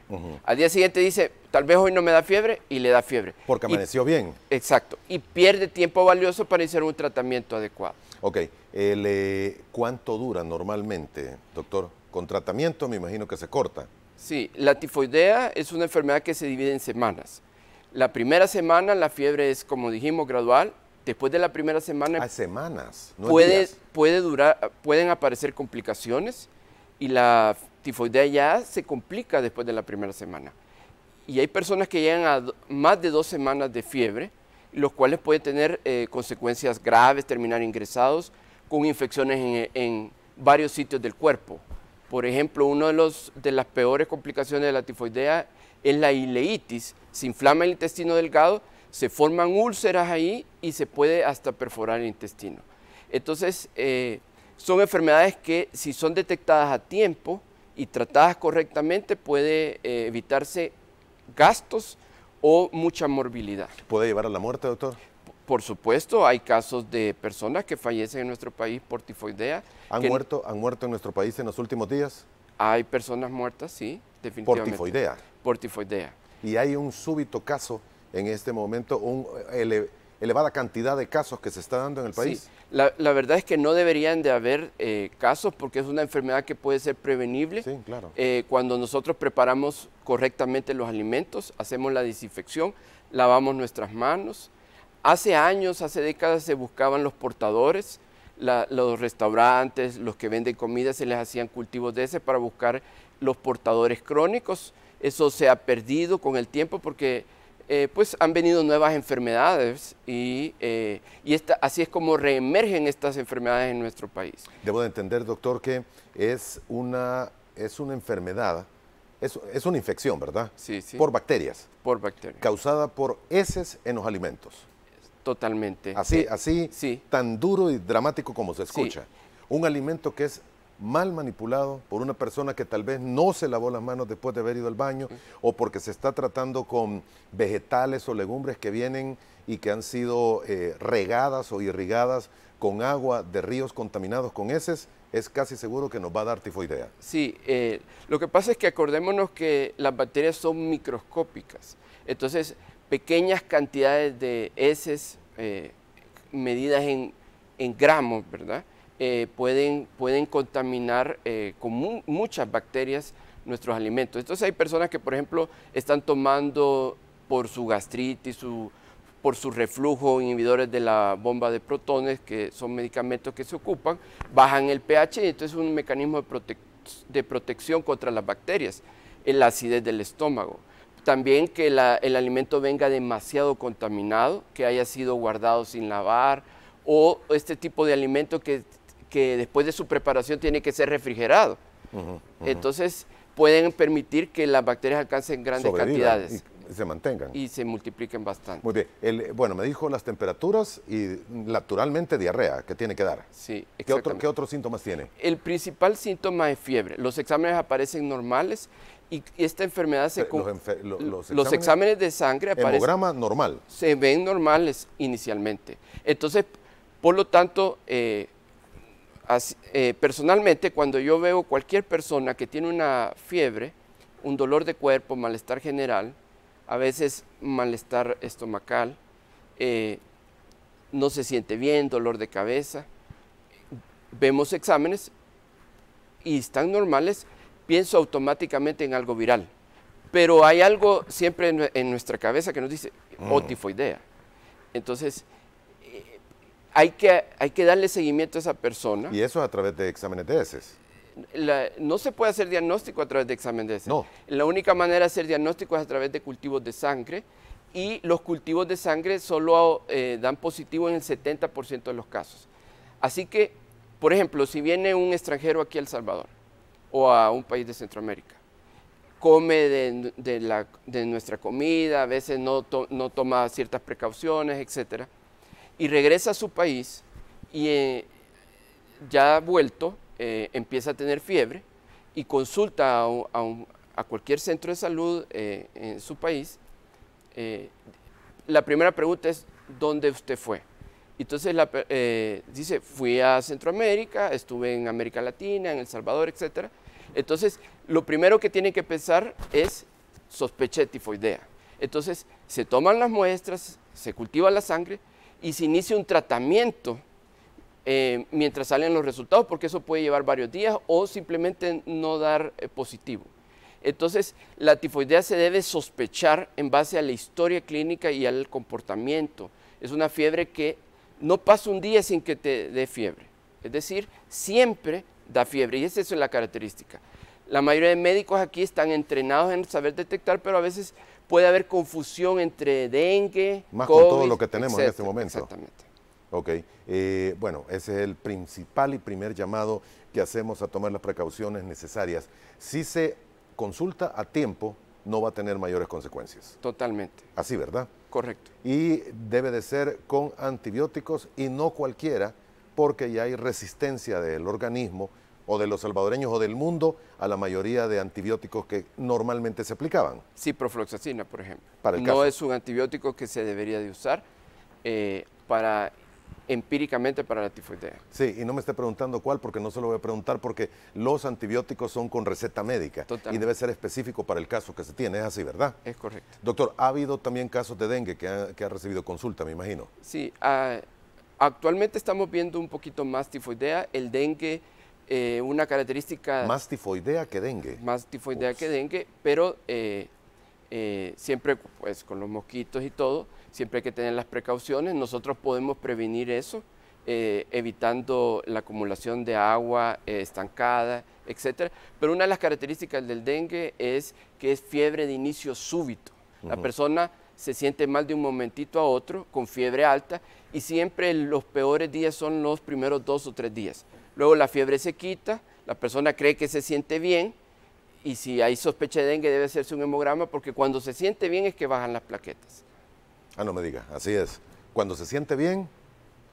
Al día siguiente dice, tal vez hoy no me da fiebre y le da fiebre. Porque amaneció bien. Exacto. Y pierde tiempo valioso para iniciar un tratamiento adecuado. Ok, eh, ¿cuánto dura normalmente, doctor? Con tratamiento me imagino que se corta. Sí, la tifoidea es una enfermedad que se divide en semanas. La primera semana la fiebre es, como dijimos, gradual. Después de la primera semana... A ah, semanas, no puede, puede durar, pueden aparecer complicaciones y la tifoidea ya se complica después de la primera semana. Y hay personas que llegan a más de dos semanas de fiebre, los cuales pueden tener eh, consecuencias graves, terminar ingresados con infecciones en, varios sitios del cuerpo. Por ejemplo, una de, de las peores complicaciones de la tifoidea es la ileitis. Se inflama el intestino delgado, se forman úlceras ahí y se puede hasta perforar el intestino. Entonces, eh, son enfermedades que si son detectadas a tiempo y tratadas correctamente puede eh, evitarse gastos o mucha morbilidad. ¿Puede llevar a la muerte, doctor? Por supuesto, hay casos de personas que fallecen en nuestro país por tifoidea. ¿Han, muerto, ¿Han muerto en nuestro país en los últimos días? Hay personas muertas, sí, definitivamente. Por tifoidea. Por tifoidea. Y hay un súbito caso en este momento, un ele elevada cantidad de casos que se está dando en el país. Sí, la, verdad es que no deberían de haber eh, casos porque es una enfermedad que puede ser prevenible. Sí, claro. Eh, cuando nosotros preparamos correctamente los alimentos, hacemos la desinfección, lavamos nuestras manos. Hace años, hace décadas se buscaban los portadores, los restaurantes, los que venden comida, se les hacían cultivos de ese para buscar los portadores crónicos. Eso se ha perdido con el tiempo porque eh, pues han venido nuevas enfermedades y, eh, y así es como reemergen estas enfermedades en nuestro país. Debo de entender, doctor, que es una, es una enfermedad, es, es una infección, ¿verdad? Sí, sí. Por bacterias. Por bacterias. Causada por heces en los alimentos. Totalmente. Así, eh, así, tan duro y dramático como se escucha. Un alimento que es mal manipulado por una persona que tal vez no se lavó las manos después de haber ido al baño o porque se está tratando con vegetales o legumbres que vienen y que han sido eh, regadas o irrigadas con agua de ríos contaminados con heces, es casi seguro que nos va a dar tifoidea. Sí, eh, lo que pasa es que acordémonos que las bacterias son microscópicas, entonces pequeñas cantidades de heces eh, medidas en gramos, ¿verdad? Eh, pueden, pueden contaminar eh, con muchas bacterias nuestros alimentos. Entonces hay personas que, por ejemplo, están tomando por su gastritis, su, por su reflujo, inhibidores de la bomba de protones, que son medicamentos que se ocupan, bajan el pH y entonces es un mecanismo de, de protección contra las bacterias, la acidez del estómago. También que el alimento venga demasiado contaminado, que haya sido guardado sin lavar, o este tipo de alimento que que después de su preparación tiene que ser refrigerado. Entonces pueden permitir que las bacterias alcancen grandes cantidades. Y se mantengan. Y se multipliquen bastante. Muy bien. bueno, me dijo las temperaturas y naturalmente diarrea que tiene que dar. Sí, ¿Qué, ¿Qué otros síntomas tiene? El principal síntoma es fiebre. Los exámenes aparecen normales y esta enfermedad se... Los, los, exámenes, de sangre aparecen... Hemograma normal. Se ven normales inicialmente. Entonces, por lo tanto, eh, eh, personalmente, cuando yo veo cualquier persona que tiene una fiebre, un dolor de cuerpo, malestar general, a veces malestar estomacal, eh, no se siente bien, dolor de cabeza, vemos exámenes y están normales, pienso automáticamente en algo viral. Pero hay algo siempre en, nuestra cabeza que nos dice, mm. o tifoidea. Entonces, hay que, hay que darle seguimiento a esa persona. Y eso a través de exámenes de heces. no se puede hacer diagnóstico a través de exámenes de heces. No. La única manera de hacer diagnóstico es a través de cultivos de sangre y los cultivos de sangre solo eh, dan positivo en el 70% de los casos. Así que, por ejemplo, si viene un extranjero aquí a El Salvador o a un país de Centroamérica, come de, nuestra comida, a veces no, no toma ciertas precauciones, etcétera y regresa a su país y eh, ya vuelto eh, empieza a tener fiebre y consulta a, cualquier centro de salud eh, en su país. la primera pregunta es, ¿dónde usted fue? Entonces dice, fui a Centroamérica, estuve en América Latina, en El Salvador, etc. Entonces, lo primero que tienen que pensar es, sospeché tifoidea. Entonces, se toman las muestras, se cultiva la sangre, y se inicia un tratamiento eh, mientras salen los resultados, porque eso puede llevar varios días o simplemente no dar eh, positivo. Entonces, la tifoidea se debe sospechar en base a la historia clínica y al comportamiento. Es una fiebre que no pasa un día sin que te dé fiebre. Es decir, siempre da fiebre y esa es la característica. La mayoría de médicos aquí están entrenados en saber detectar, pero a veces puede haber confusión entre dengue, Más con todo lo que tenemos en este momento. Exactamente. Ok, eh, bueno, ese es el principal y primer llamado que hacemos a tomar las precauciones necesarias. Si se consulta a tiempo, no va a tener mayores consecuencias. Totalmente. Así, ¿verdad? Correcto. Y debe de ser con antibióticos y no cualquiera, porque ya hay resistencia del organismo o de los salvadoreños o del mundo a la mayoría de antibióticos que normalmente se aplicaban. Sí, profloxacina, por ejemplo. Para el no es un antibiótico que se debería de usar eh, para empíricamente para la tifoidea. Sí, y no me esté preguntando cuál, porque no se lo voy a preguntar, porque los antibióticos son con receta médica y debe ser específico para el caso que se tiene, es así, ¿verdad? Es correcto. Doctor, ¿ha habido también casos de dengue que ha, recibido consulta, me imagino? Sí, ah, actualmente estamos viendo un poquito más tifoidea, el dengue eh, una característica... Más tifoidea que dengue. Más tifoidea que dengue, pero eh, eh, siempre pues con los mosquitos y todo, siempre hay que tener las precauciones. Nosotros podemos prevenir eso evitando la acumulación de agua estancada, etcétera, Pero una de las características del dengue es que es fiebre de inicio súbito. La persona se siente mal de un momentito a otro, con fiebre alta, y siempre los peores días son los primeros dos o tres días luego la fiebre se quita, la persona cree que se siente bien y si hay sospecha de dengue debe hacerse un hemograma porque cuando se siente bien es que bajan las plaquetas. Ah, no me diga, así es. Cuando se siente bien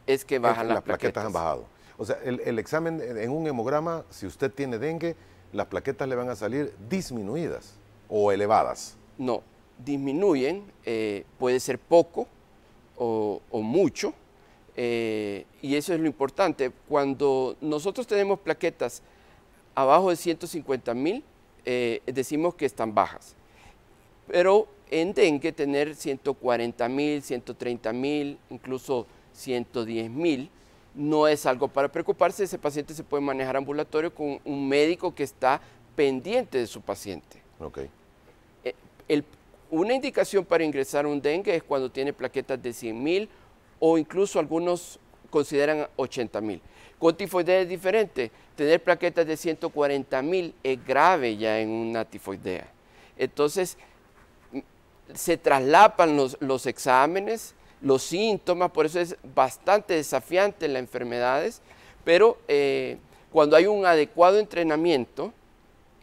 es que bajan las, plaquetas. han bajado. O sea, el, examen en un hemograma, si usted tiene dengue, las plaquetas le van a salir disminuidas o elevadas. No, disminuyen, eh, puede ser poco o mucho, eh, y eso es lo importante. Cuando nosotros tenemos plaquetas abajo de 150 mil, eh, decimos que están bajas. Pero en dengue tener 140 mil, 130 mil, incluso 110 mil, no es algo para preocuparse. Ese paciente se puede manejar ambulatorio con un médico que está pendiente de su paciente. Eh, una indicación para ingresar un dengue es cuando tiene plaquetas de 100 mil o incluso algunos consideran 80 mil. Con tifoidea es diferente. Tener plaquetas de 140 mil es grave ya en una tifoidea. Entonces, mm, se traslapan los, los exámenes, los síntomas, por eso es bastante desafiante en las enfermedades, pero eh, cuando hay un adecuado entrenamiento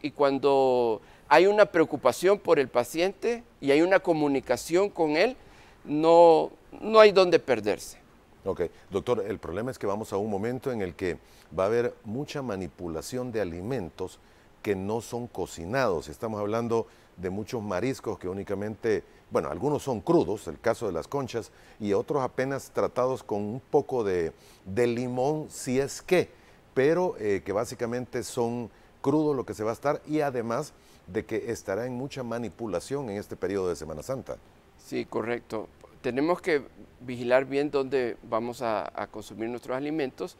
y cuando hay una preocupación por el paciente y hay una comunicación con él, no, no hay donde perderse. Ok, doctor, el problema es que vamos a un momento en el que va a haber mucha manipulación de alimentos que no son cocinados. Estamos hablando de muchos mariscos que únicamente, bueno, algunos son crudos, el caso de las conchas, y otros apenas tratados con un poco de, limón, si es que, pero eh, que básicamente son crudos lo que se va a estar y además de que estará en mucha manipulación en este periodo de Semana Santa. Sí, correcto tenemos que vigilar bien dónde vamos a, consumir nuestros alimentos.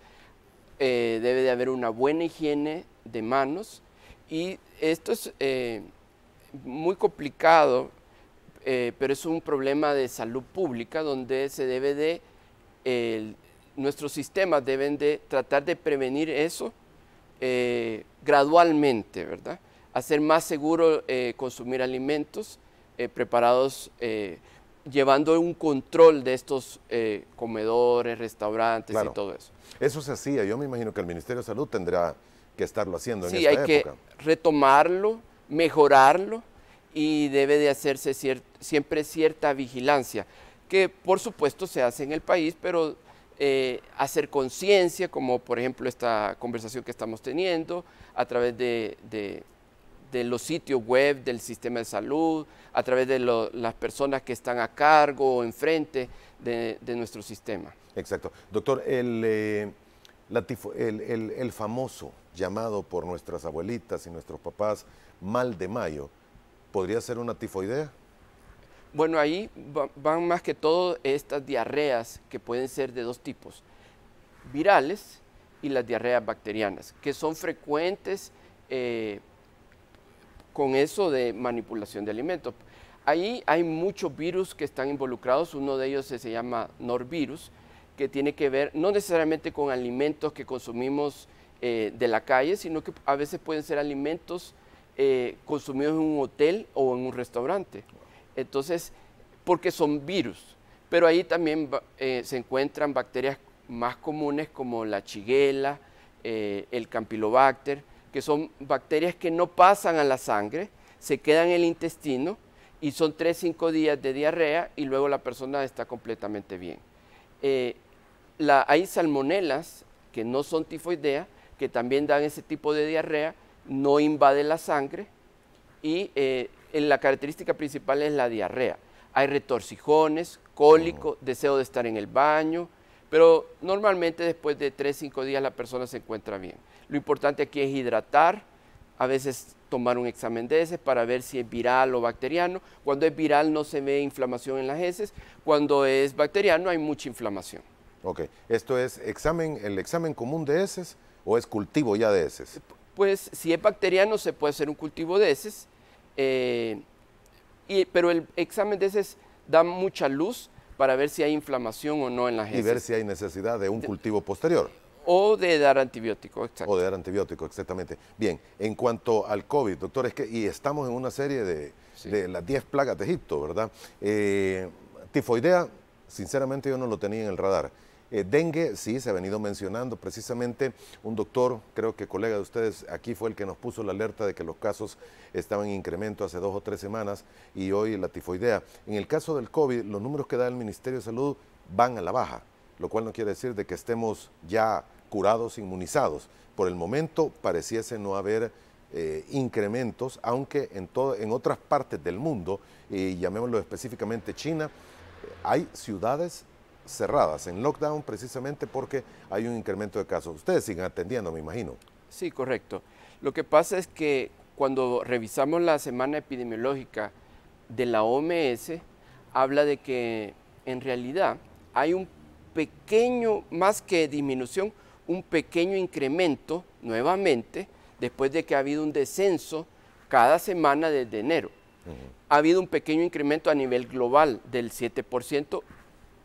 Eh, debe de haber una buena higiene de manos y esto es eh, muy complicado, eh, pero es un problema de salud pública donde se debe de, nuestros sistemas deben de tratar de prevenir eso gradualmente, ¿verdad? Hacer más seguro consumir alimentos preparados llevando un control de estos eh, comedores, restaurantes y todo eso. Eso se hacía, yo me imagino que el Ministerio de Salud tendrá que estarlo haciendo en esta época. Sí, hay que retomarlo, mejorarlo y debe de hacerse siempre cierta vigilancia, que por supuesto se hace en el país, pero eh, hacer conciencia, como por ejemplo esta conversación que estamos teniendo a través de de los sitios web del sistema de salud, a través de las personas que están a cargo o enfrente de, nuestro sistema. Exacto. Doctor, eh, el, famoso llamado por nuestras abuelitas y nuestros papás mal de mayo, ¿podría ser una tifoidea? Bueno, ahí van más que todo estas diarreas que pueden ser de dos tipos, virales y las diarreas bacterianas, que son frecuentes eh, con eso de manipulación de alimentos. Ahí hay muchos virus que están involucrados, uno de ellos se llama norvirus, que tiene que ver no necesariamente con alimentos que consumimos eh, de la calle, sino que a veces pueden ser alimentos eh, consumidos en un hotel o en un restaurante. Entonces, porque son virus, pero ahí también eh, se encuentran bacterias más comunes como la chiguela, el campylobacter, que son bacterias que no pasan a la sangre, se quedan en el intestino y son 3-5 días de diarrea y luego la persona está completamente bien. Eh, hay salmonelas que no son tifoidea, que también dan ese tipo de diarrea, no invade la sangre y eh, la característica principal es la diarrea. Hay retorcijones, cólico, oh. deseo de estar en el baño, pero normalmente después de 3-5 días la persona se encuentra bien. Lo importante aquí es hidratar, a veces tomar un examen de heces para ver si es viral o bacteriano. Cuando es viral no se ve inflamación en las heces, cuando es bacteriano hay mucha inflamación. Ok, ¿esto es examen, el examen común de heces o es cultivo ya de heces? Pues si es bacteriano se puede hacer un cultivo de heces, eh, pero el examen de heces da mucha luz para ver si hay inflamación o no en las heces. Y ver si hay necesidad de un cultivo posterior. O de dar antibióticos, exacto. O de dar antibióticos, exactamente. Bien, en cuanto al COVID, doctor, es que y estamos en una serie de, las 10 plagas de Egipto, ¿verdad? Eh, tifoidea, sinceramente yo no lo tenía en el radar. Eh, dengue, sí, se ha venido mencionando precisamente un doctor, creo que colega de ustedes, aquí fue el que nos puso la alerta de que los casos estaban en incremento hace dos o tres semanas y hoy la tifoidea. En el caso del COVID, los números que da el Ministerio de Salud van a la baja lo cual no quiere decir de que estemos ya curados, inmunizados. Por el momento pareciese no haber eh, incrementos, aunque en, todo, en otras partes del mundo, y llamémoslo específicamente China, hay ciudades cerradas en lockdown precisamente porque hay un incremento de casos. Ustedes siguen atendiendo, me imagino. Sí, correcto. Lo que pasa es que cuando revisamos la semana epidemiológica de la OMS, habla de que en realidad hay un pequeño, más que disminución, un pequeño incremento nuevamente después de que ha habido un descenso cada semana desde enero. Ha habido un pequeño incremento a nivel global del 7%,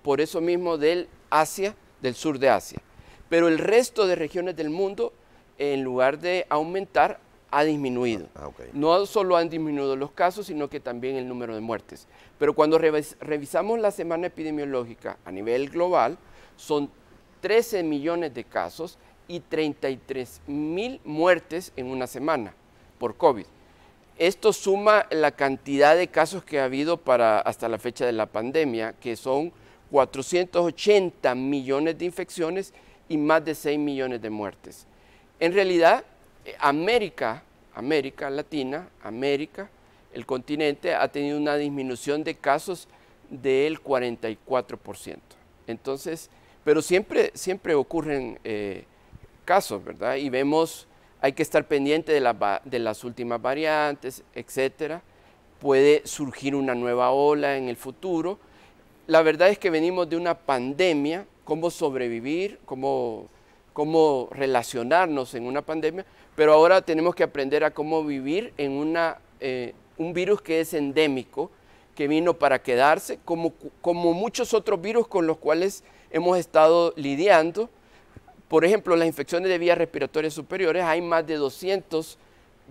por eso mismo del Asia, del sur de Asia. Pero el resto de regiones del mundo, en lugar de aumentar, ha disminuido. Ah, no solo han disminuido los casos, sino que también el número de muertes. Pero cuando revisamos la semana epidemiológica a nivel global, son 13 millones de casos y 33 mil muertes en una semana por COVID. Esto suma la cantidad de casos que ha habido para hasta la fecha de la pandemia, que son 480 millones de infecciones y más de 6 millones de muertes. En realidad, eh, América, América Latina, América, el continente ha tenido una disminución de casos del 44%. Entonces, pero siempre, siempre ocurren eh, casos, ¿verdad? Y vemos, hay que estar pendiente de, las últimas variantes, etcétera. Puede surgir una nueva ola en el futuro. La verdad es que venimos de una pandemia, cómo sobrevivir, cómo relacionarnos en una pandemia, pero ahora tenemos que aprender a cómo vivir en eh, un virus que es endémico, que vino para quedarse, como, muchos otros virus con los cuales hemos estado lidiando. Por ejemplo, las infecciones de vías respiratorias superiores, hay más de 200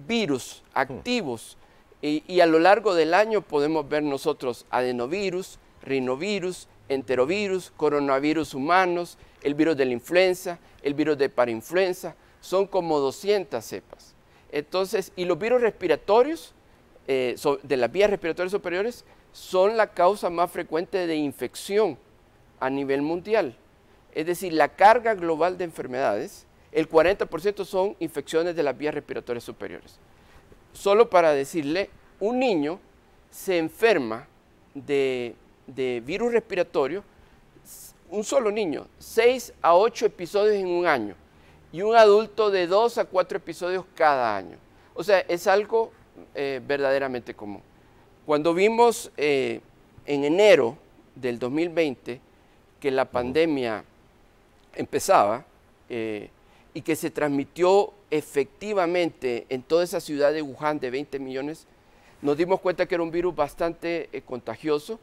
virus hmm. activos y, y, a lo largo del año podemos ver nosotros adenovirus, rinovirus, enterovirus, coronavirus humanos, el virus de la influenza, el virus de parainfluenza, son como 200 cepas. Entonces, y los virus respiratorios, eh, de las vías respiratorias superiores, son la causa más frecuente de infección a nivel mundial. Es decir, la carga global de enfermedades, el 40% son infecciones de las vías respiratorias superiores. Solo para decirle, un niño se enferma de, de virus respiratorio, un solo niño, 6 a 8 episodios en un año y un adulto de dos a cuatro episodios cada año. O sea, es algo eh, verdaderamente común. Cuando vimos eh, en enero del 2020 que la pandemia empezaba eh, y que se transmitió efectivamente en toda esa ciudad de Wuhan de 20 millones, nos dimos cuenta que era un virus bastante contagioso,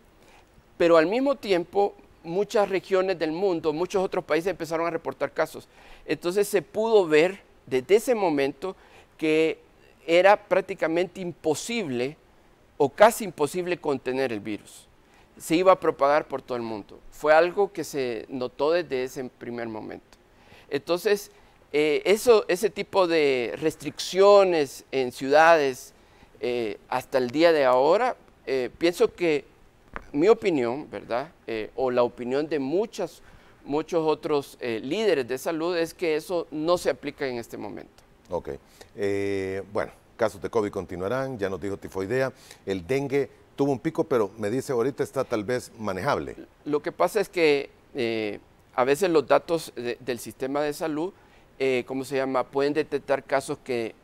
pero al mismo tiempo muchas regiones del mundo, muchos otros países empezaron a reportar casos. Entonces se pudo ver desde ese momento que era prácticamente imposible o casi imposible contener el virus. Se iba a propagar por todo el mundo. Fue algo que se notó desde ese primer momento. Entonces, eh, ese tipo de restricciones en ciudades eh, hasta el día de ahora, eh, pienso que mi opinión, ¿verdad? Eh, o la opinión de muchas, muchos otros eh, líderes de salud es que eso no se aplica en este momento. Ok. Eh, bueno, casos de COVID continuarán, ya nos dijo tifoidea, el dengue tuvo un pico, pero me dice ahorita está tal vez manejable. Lo que pasa es que a veces los datos del sistema de salud, ¿cómo se llama?, pueden detectar casos que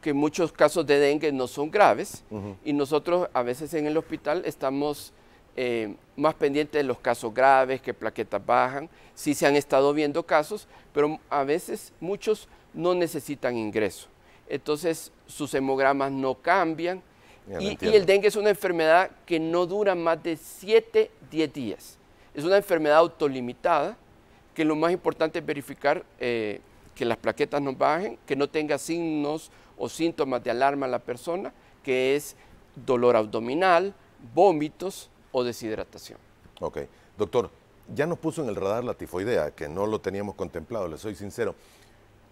que muchos casos de dengue no son graves y nosotros a veces en el hospital estamos eh, más pendiente de los casos graves, que plaquetas bajan. Sí se han estado viendo casos, pero a veces muchos no necesitan ingreso. Entonces sus hemogramas no cambian. Y, el dengue es una enfermedad que no dura más de 7, 10 días. Es una enfermedad autolimitada, que lo más importante es verificar eh, que las plaquetas no bajen, que no tenga signos o síntomas de alarma a la persona, que es dolor abdominal, vómitos, o deshidratación. Ok. Doctor, ya nos puso en el radar la tifoidea, que no lo teníamos contemplado, le soy sincero.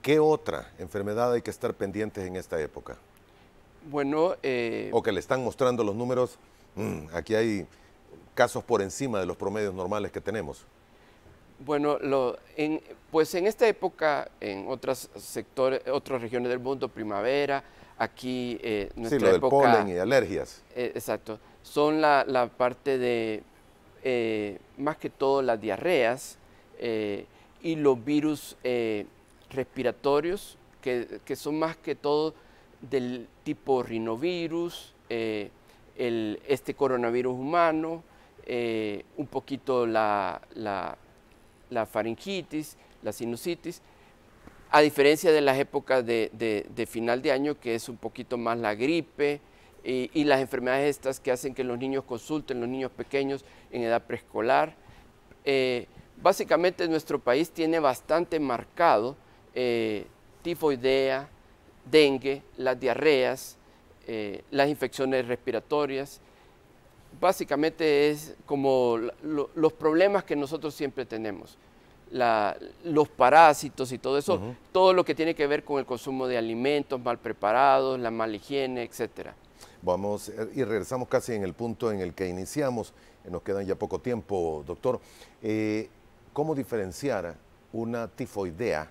¿Qué otra enfermedad hay que estar pendientes en esta época? Bueno... Eh... O que le están mostrando los números, mm, aquí hay casos por encima de los promedios normales que tenemos. Bueno, pues en esta época, en otras sectores, otras regiones del mundo, primavera, aquí nuestra eh, sí, lo del polen y alergias. Eh, exacto son la, parte de, eh, más que todo, las diarreas eh, y los virus eh, respiratorios, que, son más que todo del tipo rinovirus, este coronavirus humano, un poquito la, la, faringitis, la sinusitis, a diferencia de las épocas de, final de año, que es un poquito más la gripe, y, las enfermedades estas que hacen que los niños consulten, los niños pequeños en edad preescolar. Eh, básicamente nuestro país tiene bastante marcado eh, tifoidea, dengue, las diarreas, eh, las infecciones respiratorias. Básicamente es como los problemas que nosotros siempre tenemos. los parásitos y todo eso, todo lo que tiene que ver con el consumo de alimentos mal preparados, la mala higiene, etcétera. Vamos eh, y regresamos casi en el punto en el que iniciamos. Eh, nos quedan ya poco tiempo, doctor. Eh, ¿Cómo diferenciar una tifoidea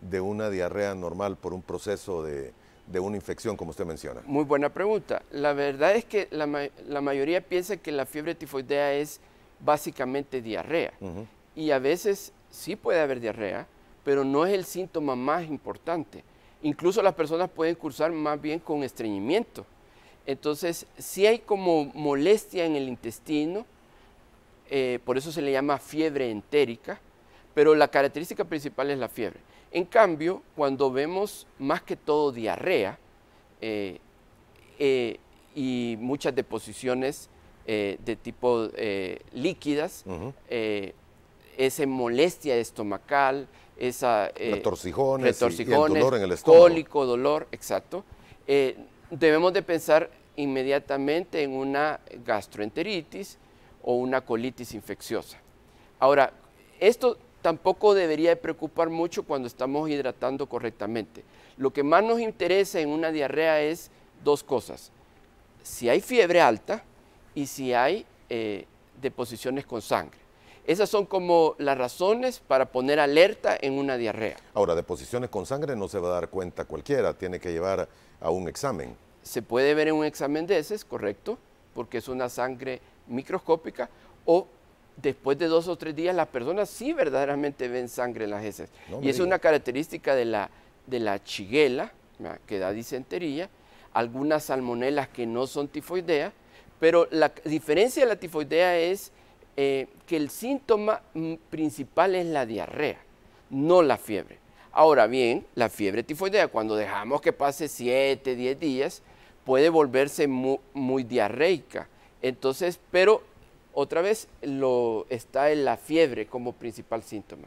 de una diarrea normal por un proceso de, de una infección, como usted menciona? Muy buena pregunta. La verdad es que la, mayoría piensa que la fiebre tifoidea es básicamente diarrea. Y a veces sí puede haber diarrea, pero no es el síntoma más importante. Incluso las personas pueden cursar más bien con estreñimiento entonces, si hay como molestia en el intestino, eh, por eso se le llama fiebre entérica, pero la característica principal es la fiebre. En cambio, cuando vemos más que todo diarrea eh, eh, y muchas deposiciones de tipo líquidas, esa molestia estomacal, esa... retorcijones, dolor en el estómago. Cólico, dolor, exacto. debemos de pensar inmediatamente en una gastroenteritis o una colitis infecciosa. Ahora, esto tampoco debería preocupar mucho cuando estamos hidratando correctamente. Lo que más nos interesa en una diarrea es dos cosas. Si hay fiebre alta y si hay eh, deposiciones con sangre. Esas son como las razones para poner alerta en una diarrea. Ahora, deposiciones con sangre no se va a dar cuenta cualquiera, tiene que llevar a un examen se puede ver en un examen de heces, correcto, porque es una sangre microscópica, o después de dos o tres días las personas sí verdaderamente ven sangre en las heces. y es una característica de la, chiguela, que da disentería, algunas salmonelas que no son tifoideas, pero la diferencia de la tifoidea es eh, que el síntoma mm, principal es la diarrea, no la fiebre. Ahora bien, la fiebre tifoidea, cuando dejamos que pase siete, diez días, puede volverse muy, diarreica. Entonces, pero otra vez lo, está en la fiebre como principal síntoma.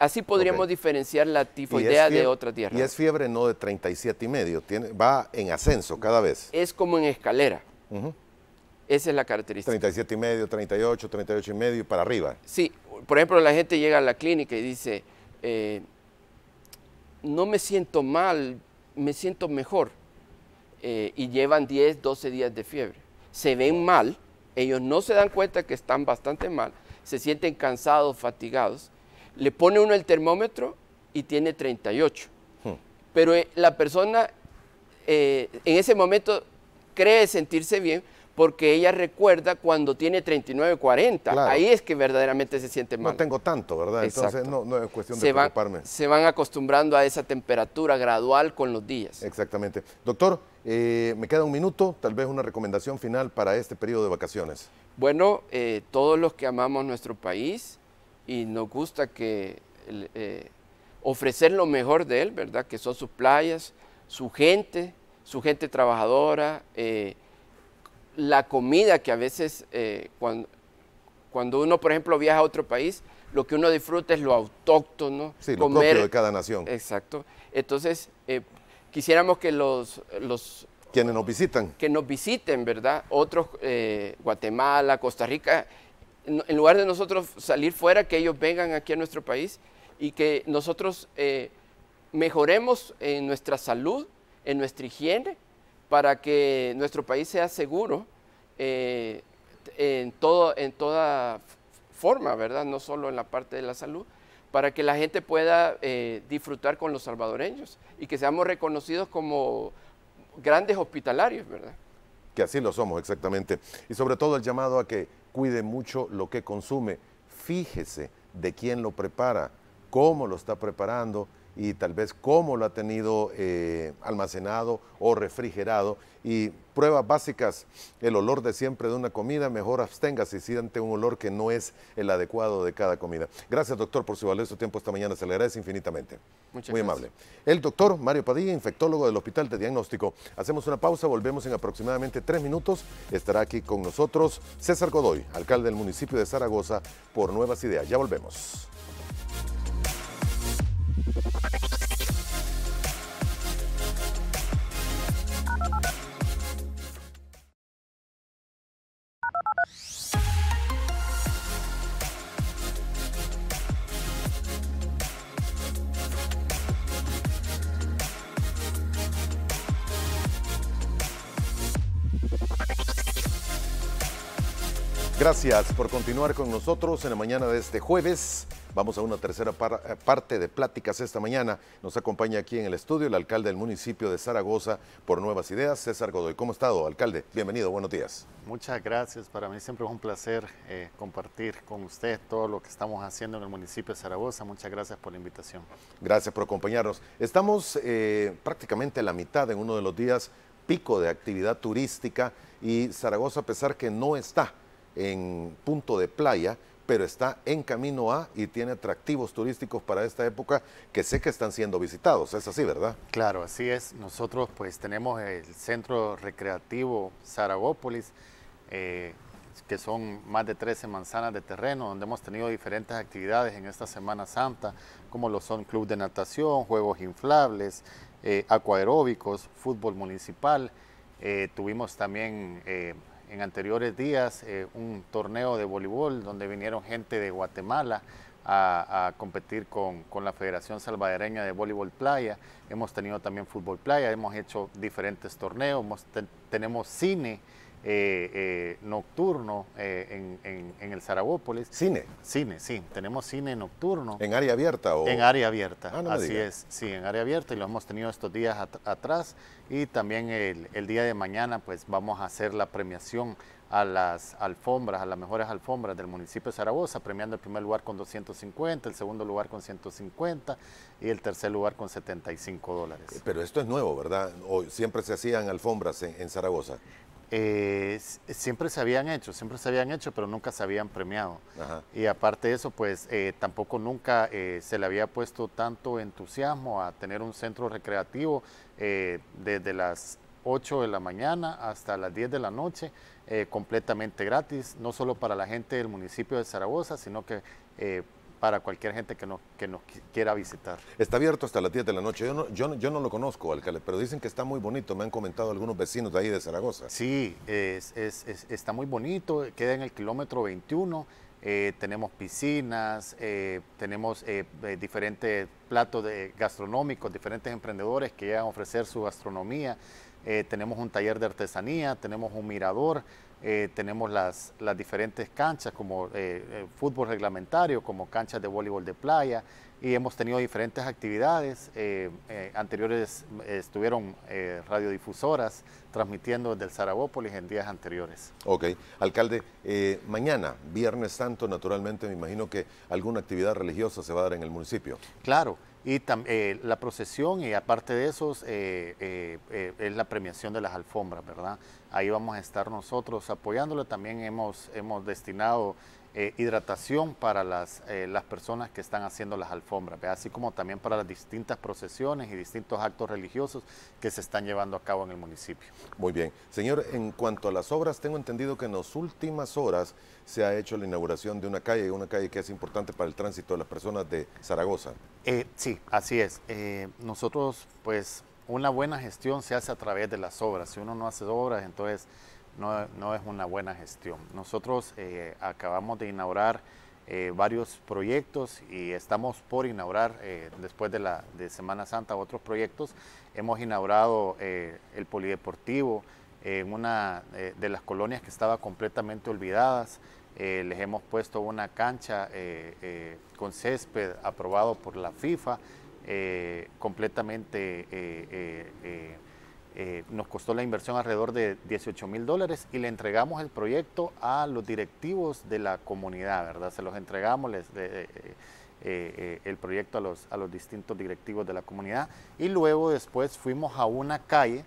así podríamos diferenciar la tifoidea de otra diarrea. Y es fiebre no de 37 y medio, tiene, va en ascenso cada vez. Es como en escalera. Esa es la característica. 37 y medio, 38, 38 y medio para arriba. Sí, por ejemplo, la gente llega a la clínica y dice, eh, no me siento mal, me siento mejor. Eh, y llevan 10, 12 días de fiebre. Se ven mal, ellos no se dan cuenta que están bastante mal, se sienten cansados, fatigados. Le pone uno el termómetro y tiene 38. Hmm. Pero eh, la persona eh, en ese momento cree sentirse bien porque ella recuerda cuando tiene 39, 40. Ahí es que verdaderamente se siente mal. No tengo tanto, ¿verdad? Entonces no, es cuestión de preocuparme. Se van acostumbrando a esa temperatura gradual con los días. Exactamente. Doctor, eh, me queda un minuto, tal vez una recomendación final para este periodo de vacaciones. Bueno, eh, todos los que amamos nuestro país y nos gusta que eh, ofrecer lo mejor de él, ¿verdad? Que son sus playas, su gente, su gente trabajadora, eh, la comida que a veces eh, cuando, uno, por ejemplo, viaja a otro país, lo que uno disfruta es lo autóctono. de cada nación. Exacto. Entonces, eh, quisiéramos que los, los... Quienes nos visitan. Que nos visiten, ¿verdad? Otros, eh, Guatemala, Costa Rica, en lugar de nosotros salir fuera, que ellos vengan aquí a nuestro país y que nosotros mejoremos en nuestra salud, en nuestra higiene para que nuestro país sea seguro eh, en, todo, en toda forma, ¿verdad? No solo en la parte de la salud, para que la gente pueda eh, disfrutar con los salvadoreños y que seamos reconocidos como grandes hospitalarios, ¿verdad? Que así lo somos, exactamente. Y sobre todo el llamado a que cuide mucho lo que consume. Fíjese de quién lo prepara, cómo lo está preparando y tal vez cómo lo ha tenido eh, almacenado o refrigerado. Y pruebas básicas, el olor de siempre de una comida, mejor absténgase si ante un olor que no es el adecuado de cada comida. Gracias, doctor, por su valioso tiempo esta mañana. Se le agradece infinitamente. Muchas Muy amable. El doctor Mario Padilla, infectólogo del Hospital de Diagnóstico. Hacemos una pausa, volvemos en aproximadamente tres minutos. Estará aquí con nosotros César Godoy, alcalde del municipio de Zaragoza, por Nuevas Ideas. Ya volvemos. Gracias por continuar con nosotros en la mañana de este jueves. Vamos a una tercera eh, parte de pláticas esta mañana. Nos acompaña aquí en el estudio el alcalde del municipio de Zaragoza por Nuevas Ideas, César Godoy. ¿Cómo ha estado, alcalde? Bienvenido, buenos días. Muchas gracias. Para mí siempre es un placer eh, compartir con usted todo lo que estamos haciendo en el municipio de Zaragoza. Muchas gracias por la invitación. Gracias por acompañarnos. Estamos eh, prácticamente a la mitad en uno de los días pico de actividad turística y Zaragoza, a pesar que no está en punto de playa, pero está en camino a y tiene atractivos turísticos para esta época que sé que están siendo visitados. Es así, ¿verdad? Claro, así es. Nosotros pues tenemos el centro recreativo Zaragópolis, eh, que son más de 13 manzanas de terreno, donde hemos tenido diferentes actividades en esta Semana Santa, como lo son club de natación, juegos inflables, eh, acuaeróbicos, fútbol municipal. Eh, tuvimos también en anteriores días eh, un torneo de voleibol donde vinieron gente de Guatemala a, competir con, la Federación Salvadoreña de Voleibol Playa. Hemos tenido también fútbol playa, hemos hecho diferentes torneos, tenemos cine. Eh, eh, nocturno eh, en, el Zaragópolis. ¿Cine? Cine, sí. Tenemos cine nocturno. ¿En área abierta? O... En área abierta, ah, así es. Sí, en área abierta y lo hemos tenido estos días atrás. Y también el, día de mañana pues vamos a hacer la premiación a las alfombras, a las mejores alfombras del municipio de Zaragoza, premiando el primer lugar con 250, el segundo lugar con 150 y el tercer lugar con 75 dólares. Pero esto es nuevo, ¿verdad? siempre se hacían alfombras en Zaragoza? Eh, siempre se habían hecho, siempre se habían hecho, pero nunca se habían premiado. Y aparte de eso, pues eh, tampoco nunca eh, se le había puesto tanto entusiasmo a tener un centro recreativo desde las 8 de la mañana hasta las 10 de la noche, completamente gratis, no solo para la gente del municipio de Zaragoza, sino que para cualquier gente que nos, nos quiera visitar. Está abierto hasta las 10 de la noche. Yo no, yo, no lo conozco, alcalde, pero dicen que está muy bonito. Me han comentado algunos vecinos de ahí de Zaragoza. Sí, es, está muy bonito. Queda en el kilómetro 21. Eh, tenemos piscinas, eh, tenemos eh, diferentes platos gastronómicos, diferentes emprendedores que llegan a ofrecer su gastronomía. tenemos un taller de artesanía, tenemos un mirador. Eh, tenemos las, diferentes canchas como eh, eh, fútbol reglamentario, como canchas de voleibol de playa y hemos tenido diferentes actividades. anteriores estuvieron radiodifusoras transmitiendo desde el Sarabópolis en días anteriores. Ok, alcalde, mañana, Viernes Santo, naturalmente me imagino que alguna actividad religiosa se va a dar en el municipio. Claro. Y eh, la procesión y aparte de esos es la premiación de las alfombras, ¿verdad? ahí vamos a estar nosotros apoyándole. También hemos, hemos destinado eh, hidratación para las, eh, las personas que están haciendo las alfombras, así como también para las distintas procesiones y distintos actos religiosos que se están llevando a cabo en el municipio. Muy bien. Señor, en cuanto a las obras, tengo entendido que en las últimas horas se ha hecho la inauguración de una calle, una calle que es importante para el tránsito de las personas de Zaragoza. Eh, sí, así es. nosotros, pues, una buena gestión se hace a través de las obras. Si uno no hace obras, entonces no, es una buena gestión. Nosotros eh, acabamos de inaugurar eh, varios proyectos y estamos por inaugurar eh, después de, la, Semana Santa otros proyectos. Hemos inaugurado el Polideportivo en una de las colonias que estaba completamente olvidadas. les hemos puesto una cancha con césped aprobado por la FIFA eh, completamente, eh, eh, nos costó la inversión alrededor de 18 mil dólares y le entregamos el proyecto a los directivos de la comunidad, ¿verdad? Se los entregamos, el proyecto a los, a los distintos directivos de la comunidad y luego después fuimos a una calle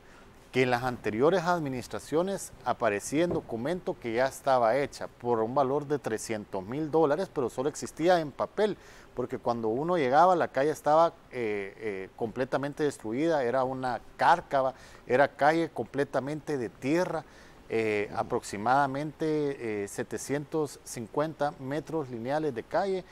que en las anteriores administraciones aparecía en documento que ya estaba hecha por un valor de 300 mil dólares, pero solo existía en papel, porque cuando uno llegaba la calle estaba eh, eh, completamente destruida, era una cárcava, era calle completamente de tierra, eh, aproximadamente 750 metros lineales de calle,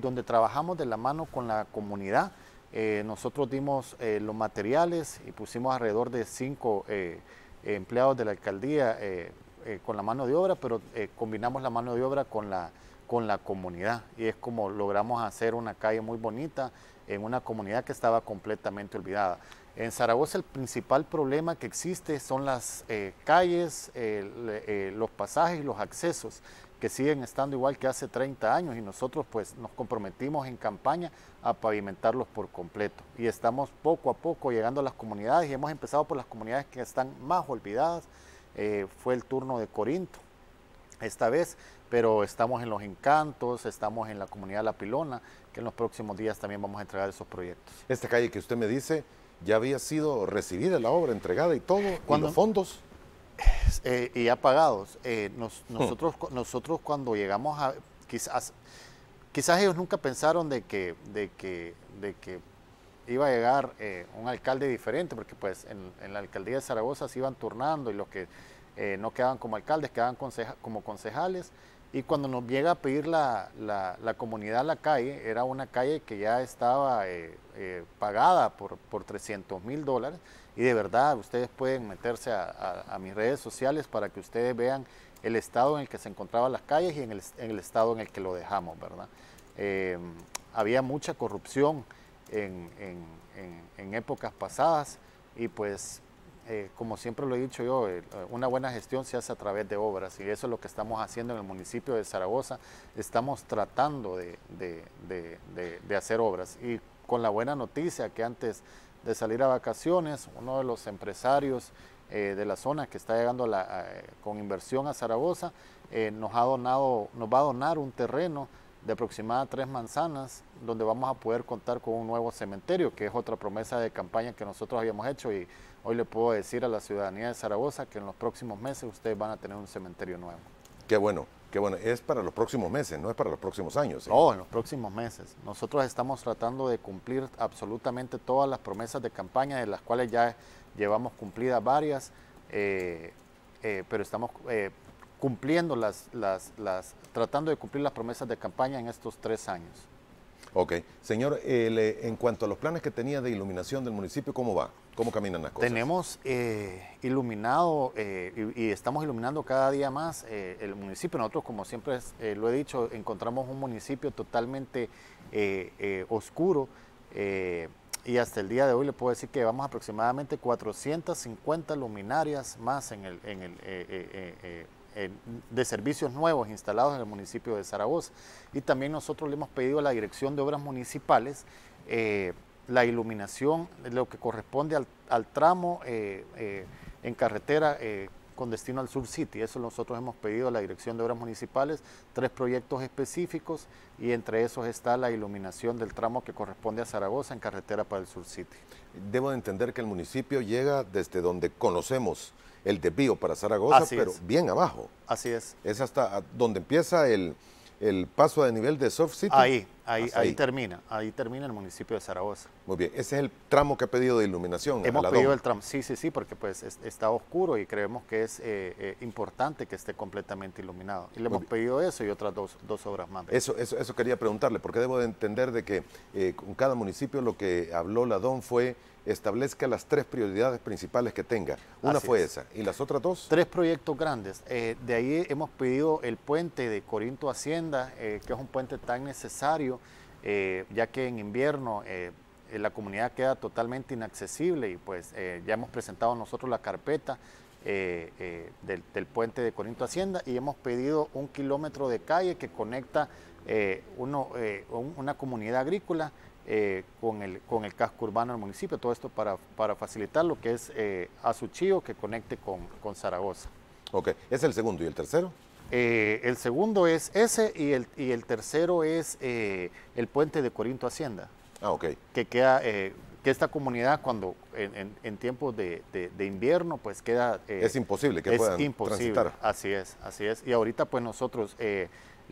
donde trabajamos de la mano con la comunidad eh, nosotros dimos eh, los materiales y pusimos alrededor de cinco eh, empleados de la alcaldía con la mano de obra, pero combinamos la mano de obra con la, con la comunidad y es como logramos hacer una calle muy bonita en una comunidad que estaba completamente olvidada. En Zaragoza el principal problema que existe son las calles, los pasajes y los accesos que siguen estando igual que hace 30 años y nosotros pues nos comprometimos en campaña a pavimentarlos por completo y estamos poco a poco llegando a las comunidades y hemos empezado por las comunidades que están más olvidadas. Eh, fue el turno de Corinto esta vez, pero estamos en los encantos, estamos en la comunidad La Pilona, que en los próximos días también vamos a entregar esos proyectos. Esta calle que usted me dice ya había sido recibida la obra, entregada y todo, cuando fondos. Eh, y apagados. Eh, hmm. nosotros, nosotros cuando llegamos a, quizás, quizás ellos nunca pensaron de que, de que, de que iba a llegar eh, un alcalde diferente, porque pues en, la alcaldía de Zaragoza se iban turnando y los que eh, no quedaban como alcaldes quedaban como concejales. Y cuando nos llega a pedir la, la, comunidad la calle, era una calle que ya estaba pagada por, por 300 mil dólares y de verdad ustedes pueden meterse a, mis redes sociales para que ustedes vean el estado en el que se encontraban las calles y en el, estado en el que lo dejamos, ¿verdad? Eh, había mucha corrupción en, épocas pasadas y pues, eh, como siempre lo he dicho yo, una buena gestión se hace a través de obras y eso es lo que estamos haciendo en el municipio de Zaragoza, estamos tratando de hacer obras y con la buena noticia que antes de salir a vacaciones, uno de los empresarios eh, de la zona que está llegando con inversión a Zaragoza, eh, nos, ha donado, nos va a donar un terreno de aproximadamente tres manzanas, donde vamos a poder contar con un nuevo cementerio, que es otra promesa de campaña que nosotros habíamos hecho y hoy le puedo decir a la ciudadanía de Zaragoza que en los próximos meses ustedes van a tener un cementerio nuevo. Qué bueno, que bueno, es para los próximos meses, no es para los próximos años. ¿eh? No, en los próximos meses. Nosotros estamos tratando de cumplir absolutamente todas las promesas de campaña, de las cuales ya llevamos cumplidas varias, eh, eh, pero estamos cumpliendo las, tratando de cumplir las promesas de campaña en estos tres años. Ok. Señor, eh, en cuanto a los planes que tenía de iluminación del municipio, ¿cómo va? ¿Cómo caminan las cosas? Tenemos eh, iluminado eh, y, estamos iluminando cada día más el municipio. Nosotros, como siempre lo he dicho, encontramos un municipio totalmente oscuro y hasta el día de hoy le puedo decir que vamos aproximadamente 450 luminarias más en el, en el eh, de servicios nuevos instalados en el municipio de Zaragoza. Y también nosotros le hemos pedido a la Dirección de Obras Municipales eh, la iluminación, de lo que corresponde al, tramo eh, en carretera con destino al Sur City. Eso nosotros hemos pedido a la Dirección de Obras Municipales, tres proyectos específicos y entre esos está la iluminación del tramo que corresponde a Zaragoza en carretera para el Sur City debo entender que el municipio llega desde donde conocemos el desvío para Zaragoza, pero bien abajo. Así es. Es hasta donde empieza el, el paso de nivel de Soft City. Ahí, ahí, ahí, termina, ahí termina el municipio de Zaragoza. Muy bien, ese es el tramo que ha pedido de iluminación. Hemos pedido el tramo, sí, sí, sí, porque pues está oscuro y creemos que es eh, eh, importante que esté completamente iluminado. Y le hemos pedido eso y otras dos, obras más. Eso, eso, eso quería preguntarle, porque debo de entender de que eh, con cada municipio lo que habló la DON fue establezca las tres prioridades principales que tenga. Una fue esa. ¿Y las otras dos? Tres proyectos grandes. Eh, de ahí hemos pedido el puente de Corinto Hacienda, eh, que es un puente tan necesario, eh, ya que en invierno la comunidad queda totalmente inaccesible y pues ya hemos presentado nosotros la carpeta. Del, puente de Corinto Hacienda y hemos pedido un kilómetro de calle que conecta una comunidad agrícola eh, con, el, con el casco urbano del municipio, todo esto para, facilitar lo que es eh, Azuchío que conecte con, Zaragoza. Ok, ¿es el segundo y el tercero? Eh, el segundo es ese y el, y el tercero es eh, el puente de Corinto Hacienda. Ah, ok. Que queda, que esta comunidad cuando en, en, tiempos de, invierno pues queda... es imposible que es puedan transitar. Así es, así es. Y ahorita pues nosotros...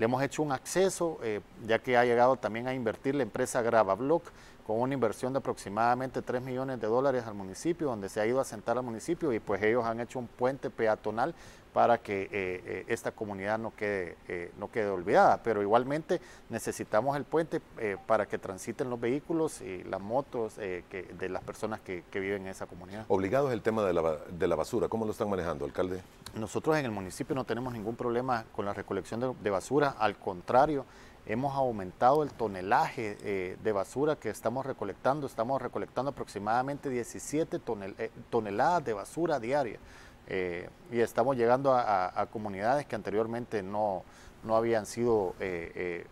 Le hemos hecho un acceso, eh, ya que ha llegado también a invertir la empresa GravaBlock, con una inversión de aproximadamente 3 millones de dólares al municipio, donde se ha ido a sentar al municipio y pues ellos han hecho un puente peatonal para que eh, eh, esta comunidad no quede, eh, no quede olvidada. Pero igualmente necesitamos el puente para que transiten los vehículos y las motos de las personas que, viven en esa comunidad. Obligado es el tema de la, de la, basura. ¿Cómo lo están manejando, alcalde? Nosotros en el municipio no tenemos ningún problema con la recolección de basura. Al contrario, hemos aumentado el tonelaje eh, de basura que estamos recolectando. Estamos recolectando aproximadamente 17 eh, toneladas de basura diaria eh, y estamos llegando a, comunidades que anteriormente no, habían sido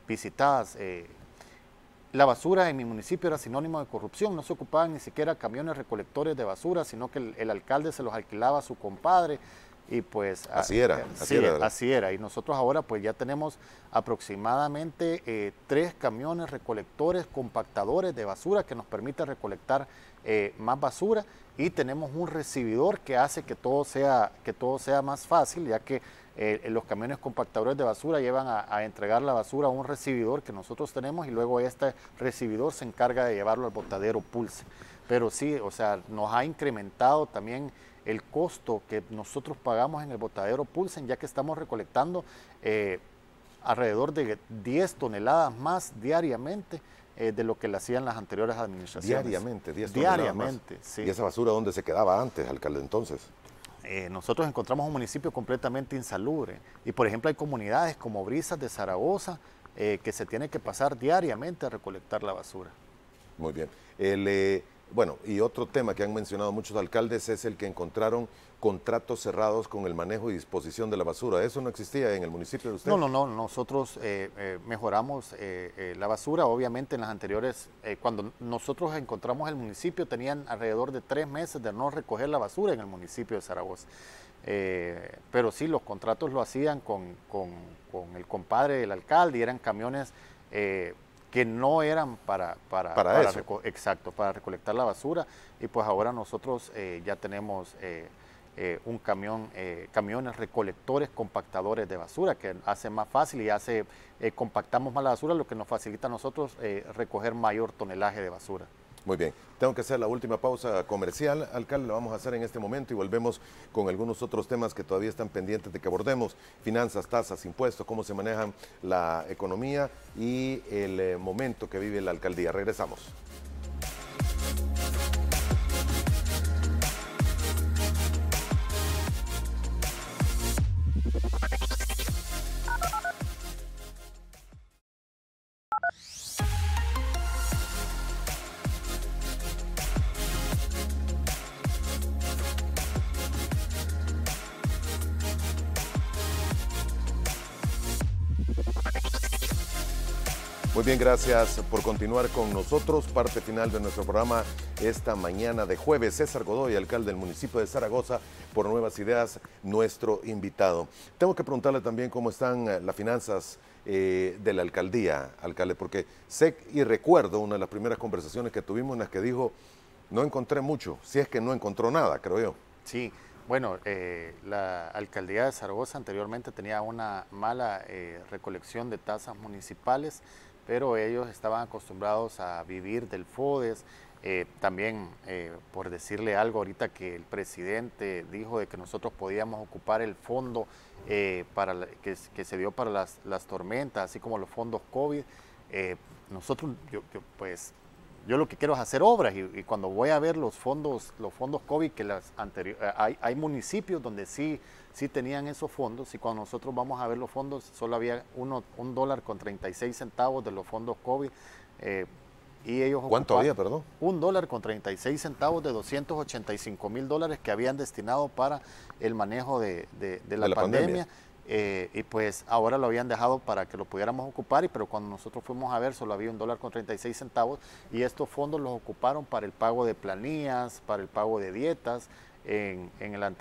visitadas. la basura en mi municipio era sinónimo de corrupción, no se ocupaban ni siquiera camiones recolectores de basura, sino que el alcalde se los alquilaba a su compadre y pues ah, así era, así, era así, era, Y nosotros ahora pues ya tenemos aproximadamente eh, tres camiones recolectores, compactadores de basura que nos permite recolectar eh, más basura y tenemos un recibidor que hace que todo sea, que todo sea más fácil, ya que eh, los camiones compactadores de basura llevan a, a, entregar la basura a un recibidor que nosotros tenemos y luego este recibidor se encarga de llevarlo al botadero Pulse. Pero sí, o sea, nos ha incrementado también el costo que nosotros pagamos en el botadero Pulsen, ya que estamos recolectando eh, alrededor de 10 toneladas más diariamente eh, de lo que le hacían las anteriores administraciones. Diariamente, 10 toneladas Diariamente, sí. ¿Y esa basura dónde se quedaba antes, alcalde, entonces? Eh, nosotros encontramos un municipio completamente insalubre. Y por ejemplo hay comunidades como Brisas de Zaragoza que se tiene que pasar diariamente a recolectar la basura. Muy bien. El, bueno, y otro tema que han mencionado muchos alcaldes es el que encontraron contratos cerrados con el manejo y disposición de la basura. ¿Eso no existía en el municipio de usted? No, no, no. Nosotros eh, eh, mejoramos eh, la basura. Obviamente en las anteriores, cuando nosotros encontramos el municipio, tenían alrededor de tres meses de no recoger la basura en el municipio de Zaragoza. pero sí, los contratos lo hacían con, con, el compadre del alcalde y eran camiones que no eran para, para, exacto, para recolectar la basura. Y pues ahora nosotros eh, ya tenemos eh, eh, un camión, camiones recolectores, compactadores de basura, que hace más fácil y hace, compactamos más la basura, lo que nos facilita a nosotros recoger mayor tonelaje de basura. Muy bien. Tengo que hacer la última pausa comercial, alcalde, lo vamos a hacer en este momento y volvemos con algunos otros temas que todavía están pendientes de que abordemos, finanzas, tasas, impuestos, cómo se maneja la economía y el eh, momento que vive la alcaldía. Regresamos. bien, gracias por continuar con nosotros. Parte final de nuestro programa esta mañana de jueves. César Godoy, alcalde del municipio de Zaragoza, por Nuevas Ideas, nuestro invitado. Tengo que preguntarle también cómo están eh, las finanzas eh, de la alcaldía, alcalde, porque sé y recuerdo una de las primeras conversaciones que tuvimos en las que dijo, no encontré mucho, si es que no encontró nada, creo yo. Sí, bueno, eh, la alcaldía de Zaragoza anteriormente tenía una mala recolección de tasas municipales pero ellos estaban acostumbrados a vivir del FODES. Eh, también, eh, por decirle algo ahorita que el presidente dijo de que nosotros podíamos ocupar el fondo eh, para que, se dio para las, tormentas, así como los fondos COVID, nosotros, yo, pues, yo lo que quiero es hacer obras y, y, cuando voy a ver los fondos, los fondos COVID, que las anteriores, hay, hay municipios donde sí sí tenían esos fondos y cuando nosotros vamos a ver los fondos solo había uno, un dólar con 36 centavos de los fondos COVID. Eh, y ellos ¿Cuánto había, perdón? Un dólar con 36 centavos de 285 mil dólares que habían destinado para el manejo de, la, pandemia. Eh, y pues ahora lo habían dejado para que lo pudiéramos ocupar, y, pero cuando nosotros fuimos a ver solo había un dólar con 36 centavos y estos fondos los ocuparon para el pago de planillas, para el pago de dietas, en, en, el,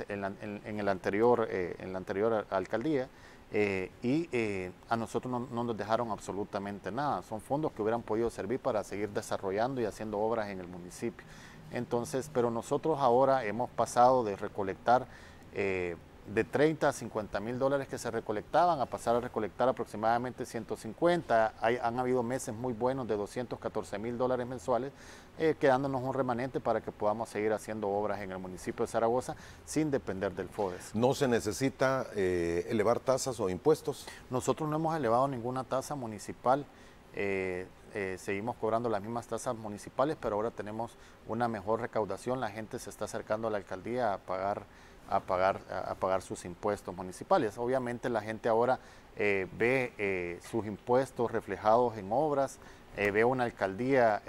en, el, anterior, eh, en la anterior alcaldía. Eh, y eh, a nosotros no, no, nos dejaron absolutamente nada. Son fondos que hubieran podido servir para seguir desarrollando y haciendo obras en el municipio. Entonces, pero nosotros ahora hemos pasado de recolectar de 30 a 50 mil dólares que se recolectaban a pasar a recolectar aproximadamente 150. Hay, han habido meses muy buenos de 214 mil dólares mensuales, eh, quedándonos un remanente para que podamos seguir haciendo obras en el municipio de Zaragoza sin depender del FODES. ¿No se necesita eh, elevar tasas o impuestos? Nosotros no hemos elevado ninguna tasa municipal. Eh, seguimos cobrando las mismas tasas municipales, pero ahora tenemos una mejor recaudación. La gente se está acercando a la alcaldía a pagar a pagar, a pagar sus impuestos municipales. Obviamente la gente ahora eh, ve eh, sus impuestos reflejados en obras, eh, ve una alcaldía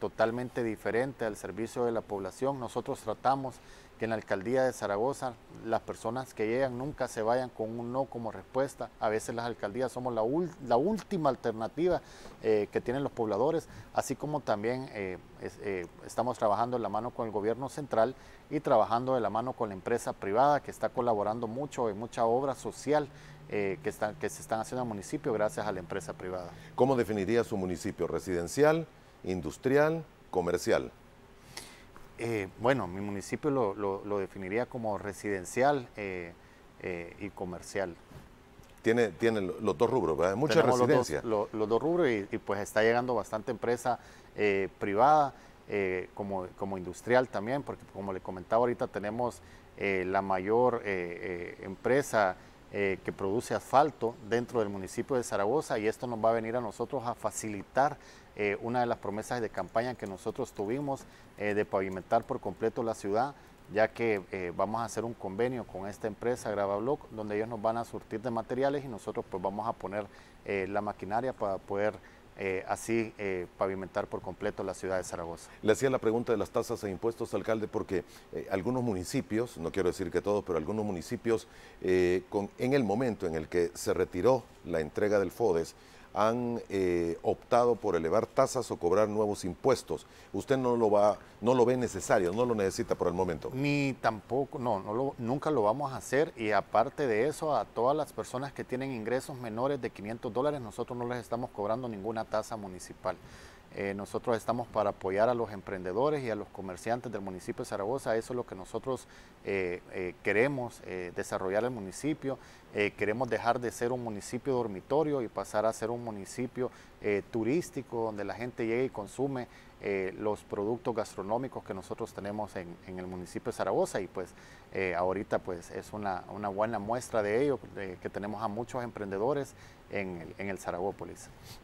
totalmente diferente al servicio de la población. Nosotros tratamos que en la alcaldía de Zaragoza las personas que llegan nunca se vayan con un no como respuesta. A veces las alcaldías somos la, última alternativa eh, que tienen los pobladores, así como también eh, eh, estamos trabajando de la mano con el gobierno central y trabajando de la mano con la empresa privada que está colaborando mucho en mucha obra social que, que se están haciendo en el municipio gracias a la empresa privada. ¿Cómo definiría su municipio? ¿Residencial, industrial, comercial? Eh, bueno, mi municipio lo, definiría como residencial eh, eh, y comercial. Tiene, tiene los dos rubros, ¿verdad? Mucha residencia. Los dos, los, dos rubros y, pues está llegando bastante empresa privada. como, como, industrial también, porque como le comentaba ahorita tenemos la mayor empresa que produce asfalto dentro del municipio de Zaragoza y esto nos va a venir a nosotros a facilitar una de las promesas de campaña que nosotros tuvimos eh, de pavimentar por completo la ciudad, ya que eh, vamos a hacer un convenio con esta empresa, GravaBloc, donde ellos nos van a surtir de materiales y nosotros pues vamos a poner eh, la maquinaria para poder así pavimentar por completo la ciudad de Zaragoza. Le hacía la pregunta de las tasas e impuestos, alcalde, porque algunos municipios, no quiero decir que todos, pero algunos municipios, con, en el momento en el que se retiró la entrega del FODES, han eh, optado por elevar tasas o cobrar nuevos impuestos. Usted no lo va, no lo ve necesario, no lo necesita por el momento. Ni tampoco, no, nunca lo vamos a hacer y aparte de eso, a todas las personas que tienen ingresos menores de 500 dólares, nosotros no les estamos cobrando ninguna tasa municipal. Eh, nosotros estamos para apoyar a los emprendedores y a los comerciantes del municipio de Zaragoza. Eso es lo que nosotros eh, queremos desarrollar el municipio. Eh, queremos dejar de ser un municipio dormitorio y pasar a ser un municipio eh, turístico donde la gente llegue y consume eh, los productos gastronómicos que nosotros tenemos en, el municipio de Zaragoza y pues ahorita pues es una, buena muestra de ello que tenemos a muchos emprendedores en el, en el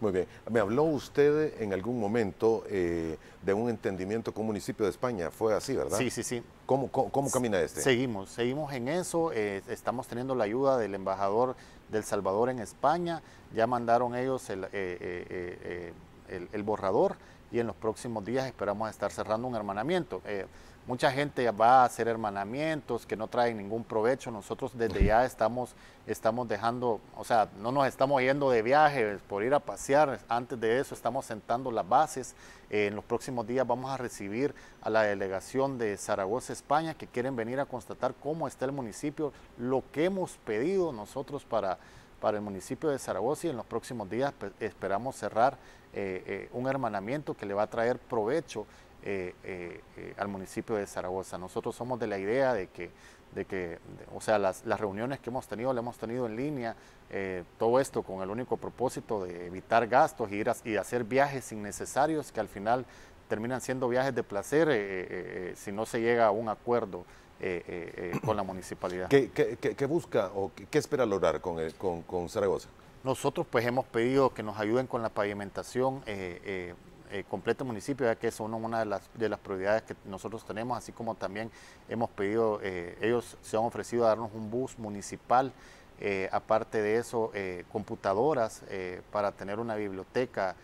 Muy bien, me habló usted en algún momento de un entendimiento con un municipio de España, fue así, ¿verdad? Sí, sí, sí. ¿Cómo, camina este? Seguimos, seguimos en eso. Eh, estamos teniendo la ayuda del embajador del Salvador en España. Ya mandaron ellos el, eh, eh, el borrador y en los próximos días esperamos estar cerrando un hermanamiento. Mucha gente va a hacer hermanamientos que no traen ningún provecho. Nosotros desde ya estamos, estamos dejando, o sea, no nos estamos yendo de viaje por ir a pasear. Antes de eso estamos sentando las bases. Eh, en los próximos días vamos a recibir a la delegación de Zaragoza, España, que quieren venir a constatar cómo está el municipio, lo que hemos pedido nosotros para, para el municipio de Zaragoza y en los próximos días pues, esperamos cerrar eh, eh, un hermanamiento que le va a traer provecho eh, eh, eh, al municipio de Zaragoza. Nosotros somos de la idea de que, de que o sea, las, reuniones que hemos tenido, las hemos tenido en línea, todo esto con el único propósito de evitar gastos y, ir hacer viajes innecesarios que al final terminan siendo viajes de placer si no se llega a un acuerdo. con la municipalidad. ¿Qué, busca o qué, espera lograr con, Zaragoza? Nosotros pues hemos pedido que nos ayuden con la pavimentación. Eh, completo municipio, ya que es una de las, de las prioridades que nosotros tenemos, así como también hemos pedido, eh, ellos se han ofrecido a darnos un bus municipal, eh, aparte de eso, computadoras para tener una biblioteca.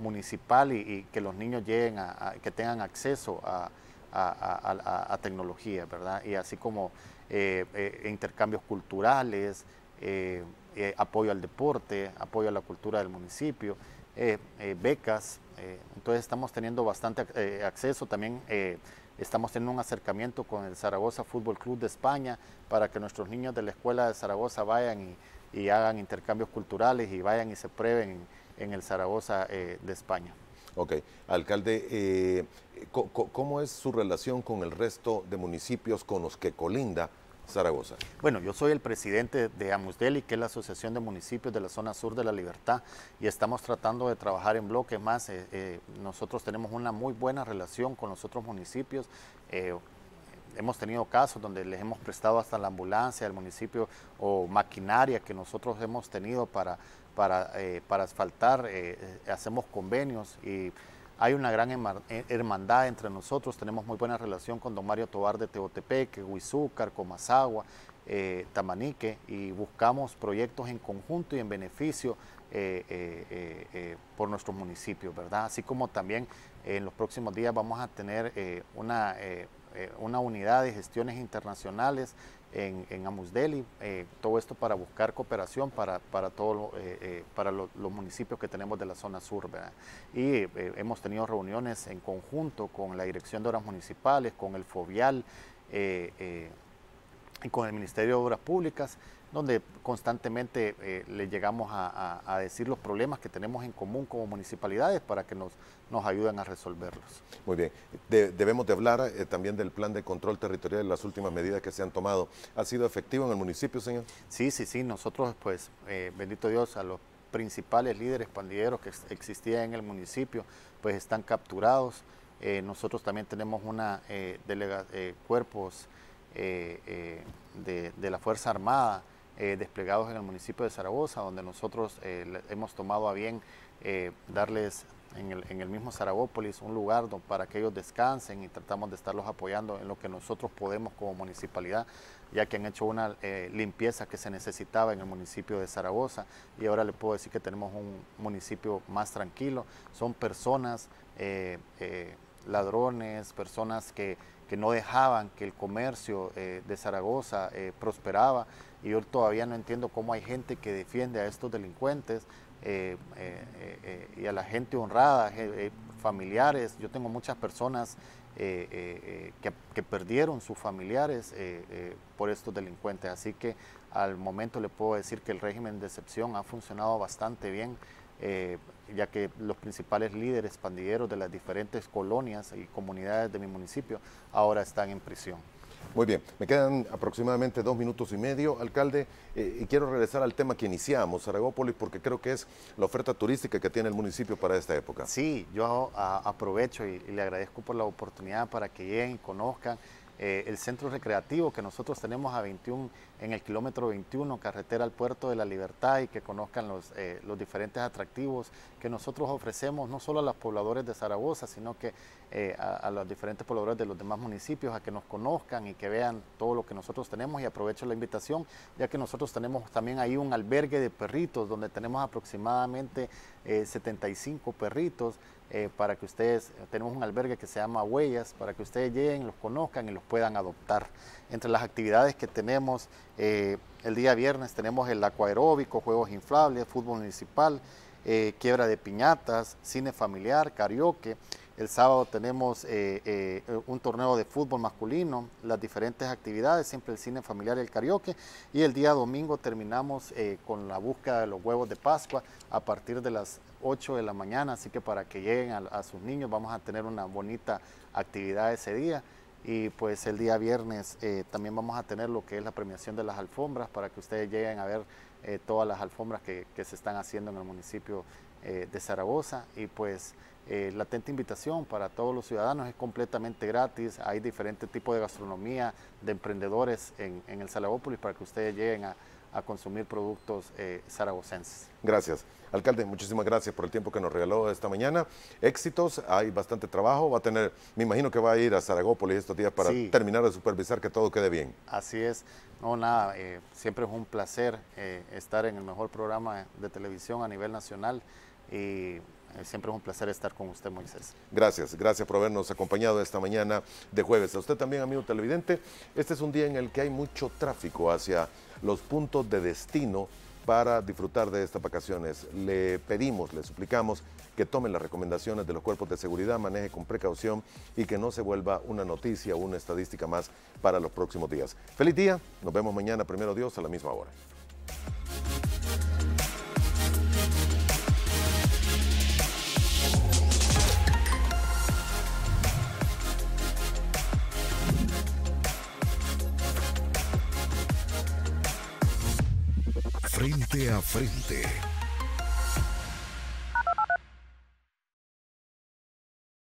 municipal y, que los niños lleguen a, que tengan acceso a, a, tecnología, ¿verdad? Y así como intercambios culturales, apoyo al deporte, apoyo a la cultura del municipio. Eh, eh, becas, eh, entonces estamos teniendo bastante acceso, también estamos teniendo un acercamiento con el Zaragoza Fútbol Club de España para que nuestros niños de la escuela de Zaragoza vayan y, hagan intercambios culturales y vayan y se prueben en, en el Zaragoza de España. Ok, alcalde, ¿cómo es su relación con el resto de municipios con los que colinda? Zaragoza. Bueno, yo soy el presidente de Amusdeli, que es la Asociación de Municipios de la Zona Sur de la Libertad, y estamos tratando de trabajar en bloques más. Eh, eh, nosotros tenemos una muy buena relación con los otros municipios. Eh, hemos tenido casos donde les hemos prestado hasta la ambulancia del municipio o maquinaria que nosotros hemos tenido para, para, para asfaltar. hacemos convenios y hay una gran eh, hermandad entre nosotros, tenemos muy buena relación con don Mario Tobar de Teotepec, Huizúcar, Comazagua, eh, Tamanique y buscamos proyectos en conjunto y en beneficio eh, por nuestros municipios, ¿verdad? Así como también en los próximos días vamos a tener una, una unidad de gestiones internacionales en, en eh, todo esto para buscar cooperación para, para, todo, eh, eh, para los municipios que tenemos de la zona sur. Y hemos tenido reuniones en conjunto con la Dirección de Obras Municipales, con el FOVIAL y con el Ministerio de Obras Públicas donde constantemente eh, le llegamos a, decir los problemas que tenemos en común como municipalidades para que nos, nos ayuden a resolverlos. Muy bien, debemos de hablar eh, también del plan de control territorial y las últimas medidas que se han tomado. ¿Ha sido efectivo en el municipio, señor? Sí, sí, sí, nosotros pues, eh, bendito Dios, a los principales líderes pandilleros que existían en el municipio, pues están capturados. nosotros también tenemos una cuerpos de la Fuerza Armada eh, desplegados en el municipio de Zaragoza, donde nosotros eh, hemos tomado a bien eh, darles en el, mismo Zaragópolis un lugar para que ellos descansen y tratamos de estarlos apoyando en lo que nosotros podemos como municipalidad, ya que han hecho una limpieza que se necesitaba en el municipio de Zaragoza y ahora le puedo decir que tenemos un municipio más tranquilo. Son personas, ladrones, personas que, que, no dejaban que el comercio de Zaragoza prosperaba y yo todavía no entiendo cómo hay gente que defiende a estos delincuentes eh, eh, eh, y a la gente honrada, familiares. Yo tengo muchas personas que, que, perdieron sus familiares por estos delincuentes, así que al momento le puedo decir que el régimen de excepción ha funcionado bastante bien. ya que los principales líderes pandilleros de las diferentes colonias y comunidades de mi municipio ahora están en prisión. Muy bien, me quedan aproximadamente dos minutos y medio, alcalde, eh, y quiero regresar al tema que iniciamos, Saragópolis, porque creo que es la oferta turística que tiene el municipio para esta época. Sí, yo ah, aprovecho y, le agradezco por la oportunidad para que lleguen y conozcan eh, el centro recreativo que nosotros tenemos a 21 en el kilómetro 21, carretera al Puerto de la Libertad, y que conozcan eh, los, diferentes atractivos que nosotros ofrecemos, no solo a los pobladores de Zaragoza, sino que eh, a, los diferentes pobladores de los demás municipios, a que nos conozcan y que vean todo lo que nosotros tenemos. Y aprovecho la invitación, ya que nosotros tenemos también ahí un albergue de perritos, donde tenemos aproximadamente 75 eh, perritos. para que ustedes, tenemos un albergue que se llama Huellas, para que ustedes lleguen, los conozcan y los puedan adoptar entre las actividades que tenemos eh, el día viernes tenemos el acuaeróbico, juegos inflables, fútbol municipal, eh, quiebra de piñatas, cine familiar, karaoke. El sábado tenemos eh, un torneo de fútbol masculino, las diferentes actividades, siempre el cine familiar y el karaoke. Y el día domingo terminamos con la búsqueda de los huevos de Pascua a partir de las 8 de la mañana. Así que para que lleguen a sus niños vamos a tener una bonita actividad ese día y pues el día viernes eh, también vamos a tener lo que es la premiación de las alfombras para que ustedes lleguen a ver eh, todas las alfombras que, se están haciendo en el municipio eh, de Zaragoza y pues la atenta invitación para todos los ciudadanos es completamente gratis, hay diferentes tipos de gastronomía, de emprendedores en, en el Salagópolis para que ustedes lleguen a, a consumir productos eh, Gracias. Alcalde, muchísimas gracias por el tiempo que nos regaló esta mañana. Éxitos, hay bastante trabajo, va a tener, me imagino que va a ir a Zaragópolis estos días para terminar de supervisar que todo quede bien. Así es, no, nada, eh, siempre es un placer eh, estar en el mejor programa de televisión a nivel nacional y Siempre es un placer estar con usted, Moisés. Gracias, gracias por habernos acompañado esta mañana de jueves. A usted también, amigo televidente. Este es un día en el que hay mucho tráfico hacia los puntos de destino para disfrutar de estas vacaciones. Le pedimos, le suplicamos que tomen las recomendaciones de los cuerpos de seguridad, maneje con precaución y que no se vuelva una noticia o una estadística más para los próximos días. Feliz día, nos vemos mañana, primero Dios, a la misma hora. Frente a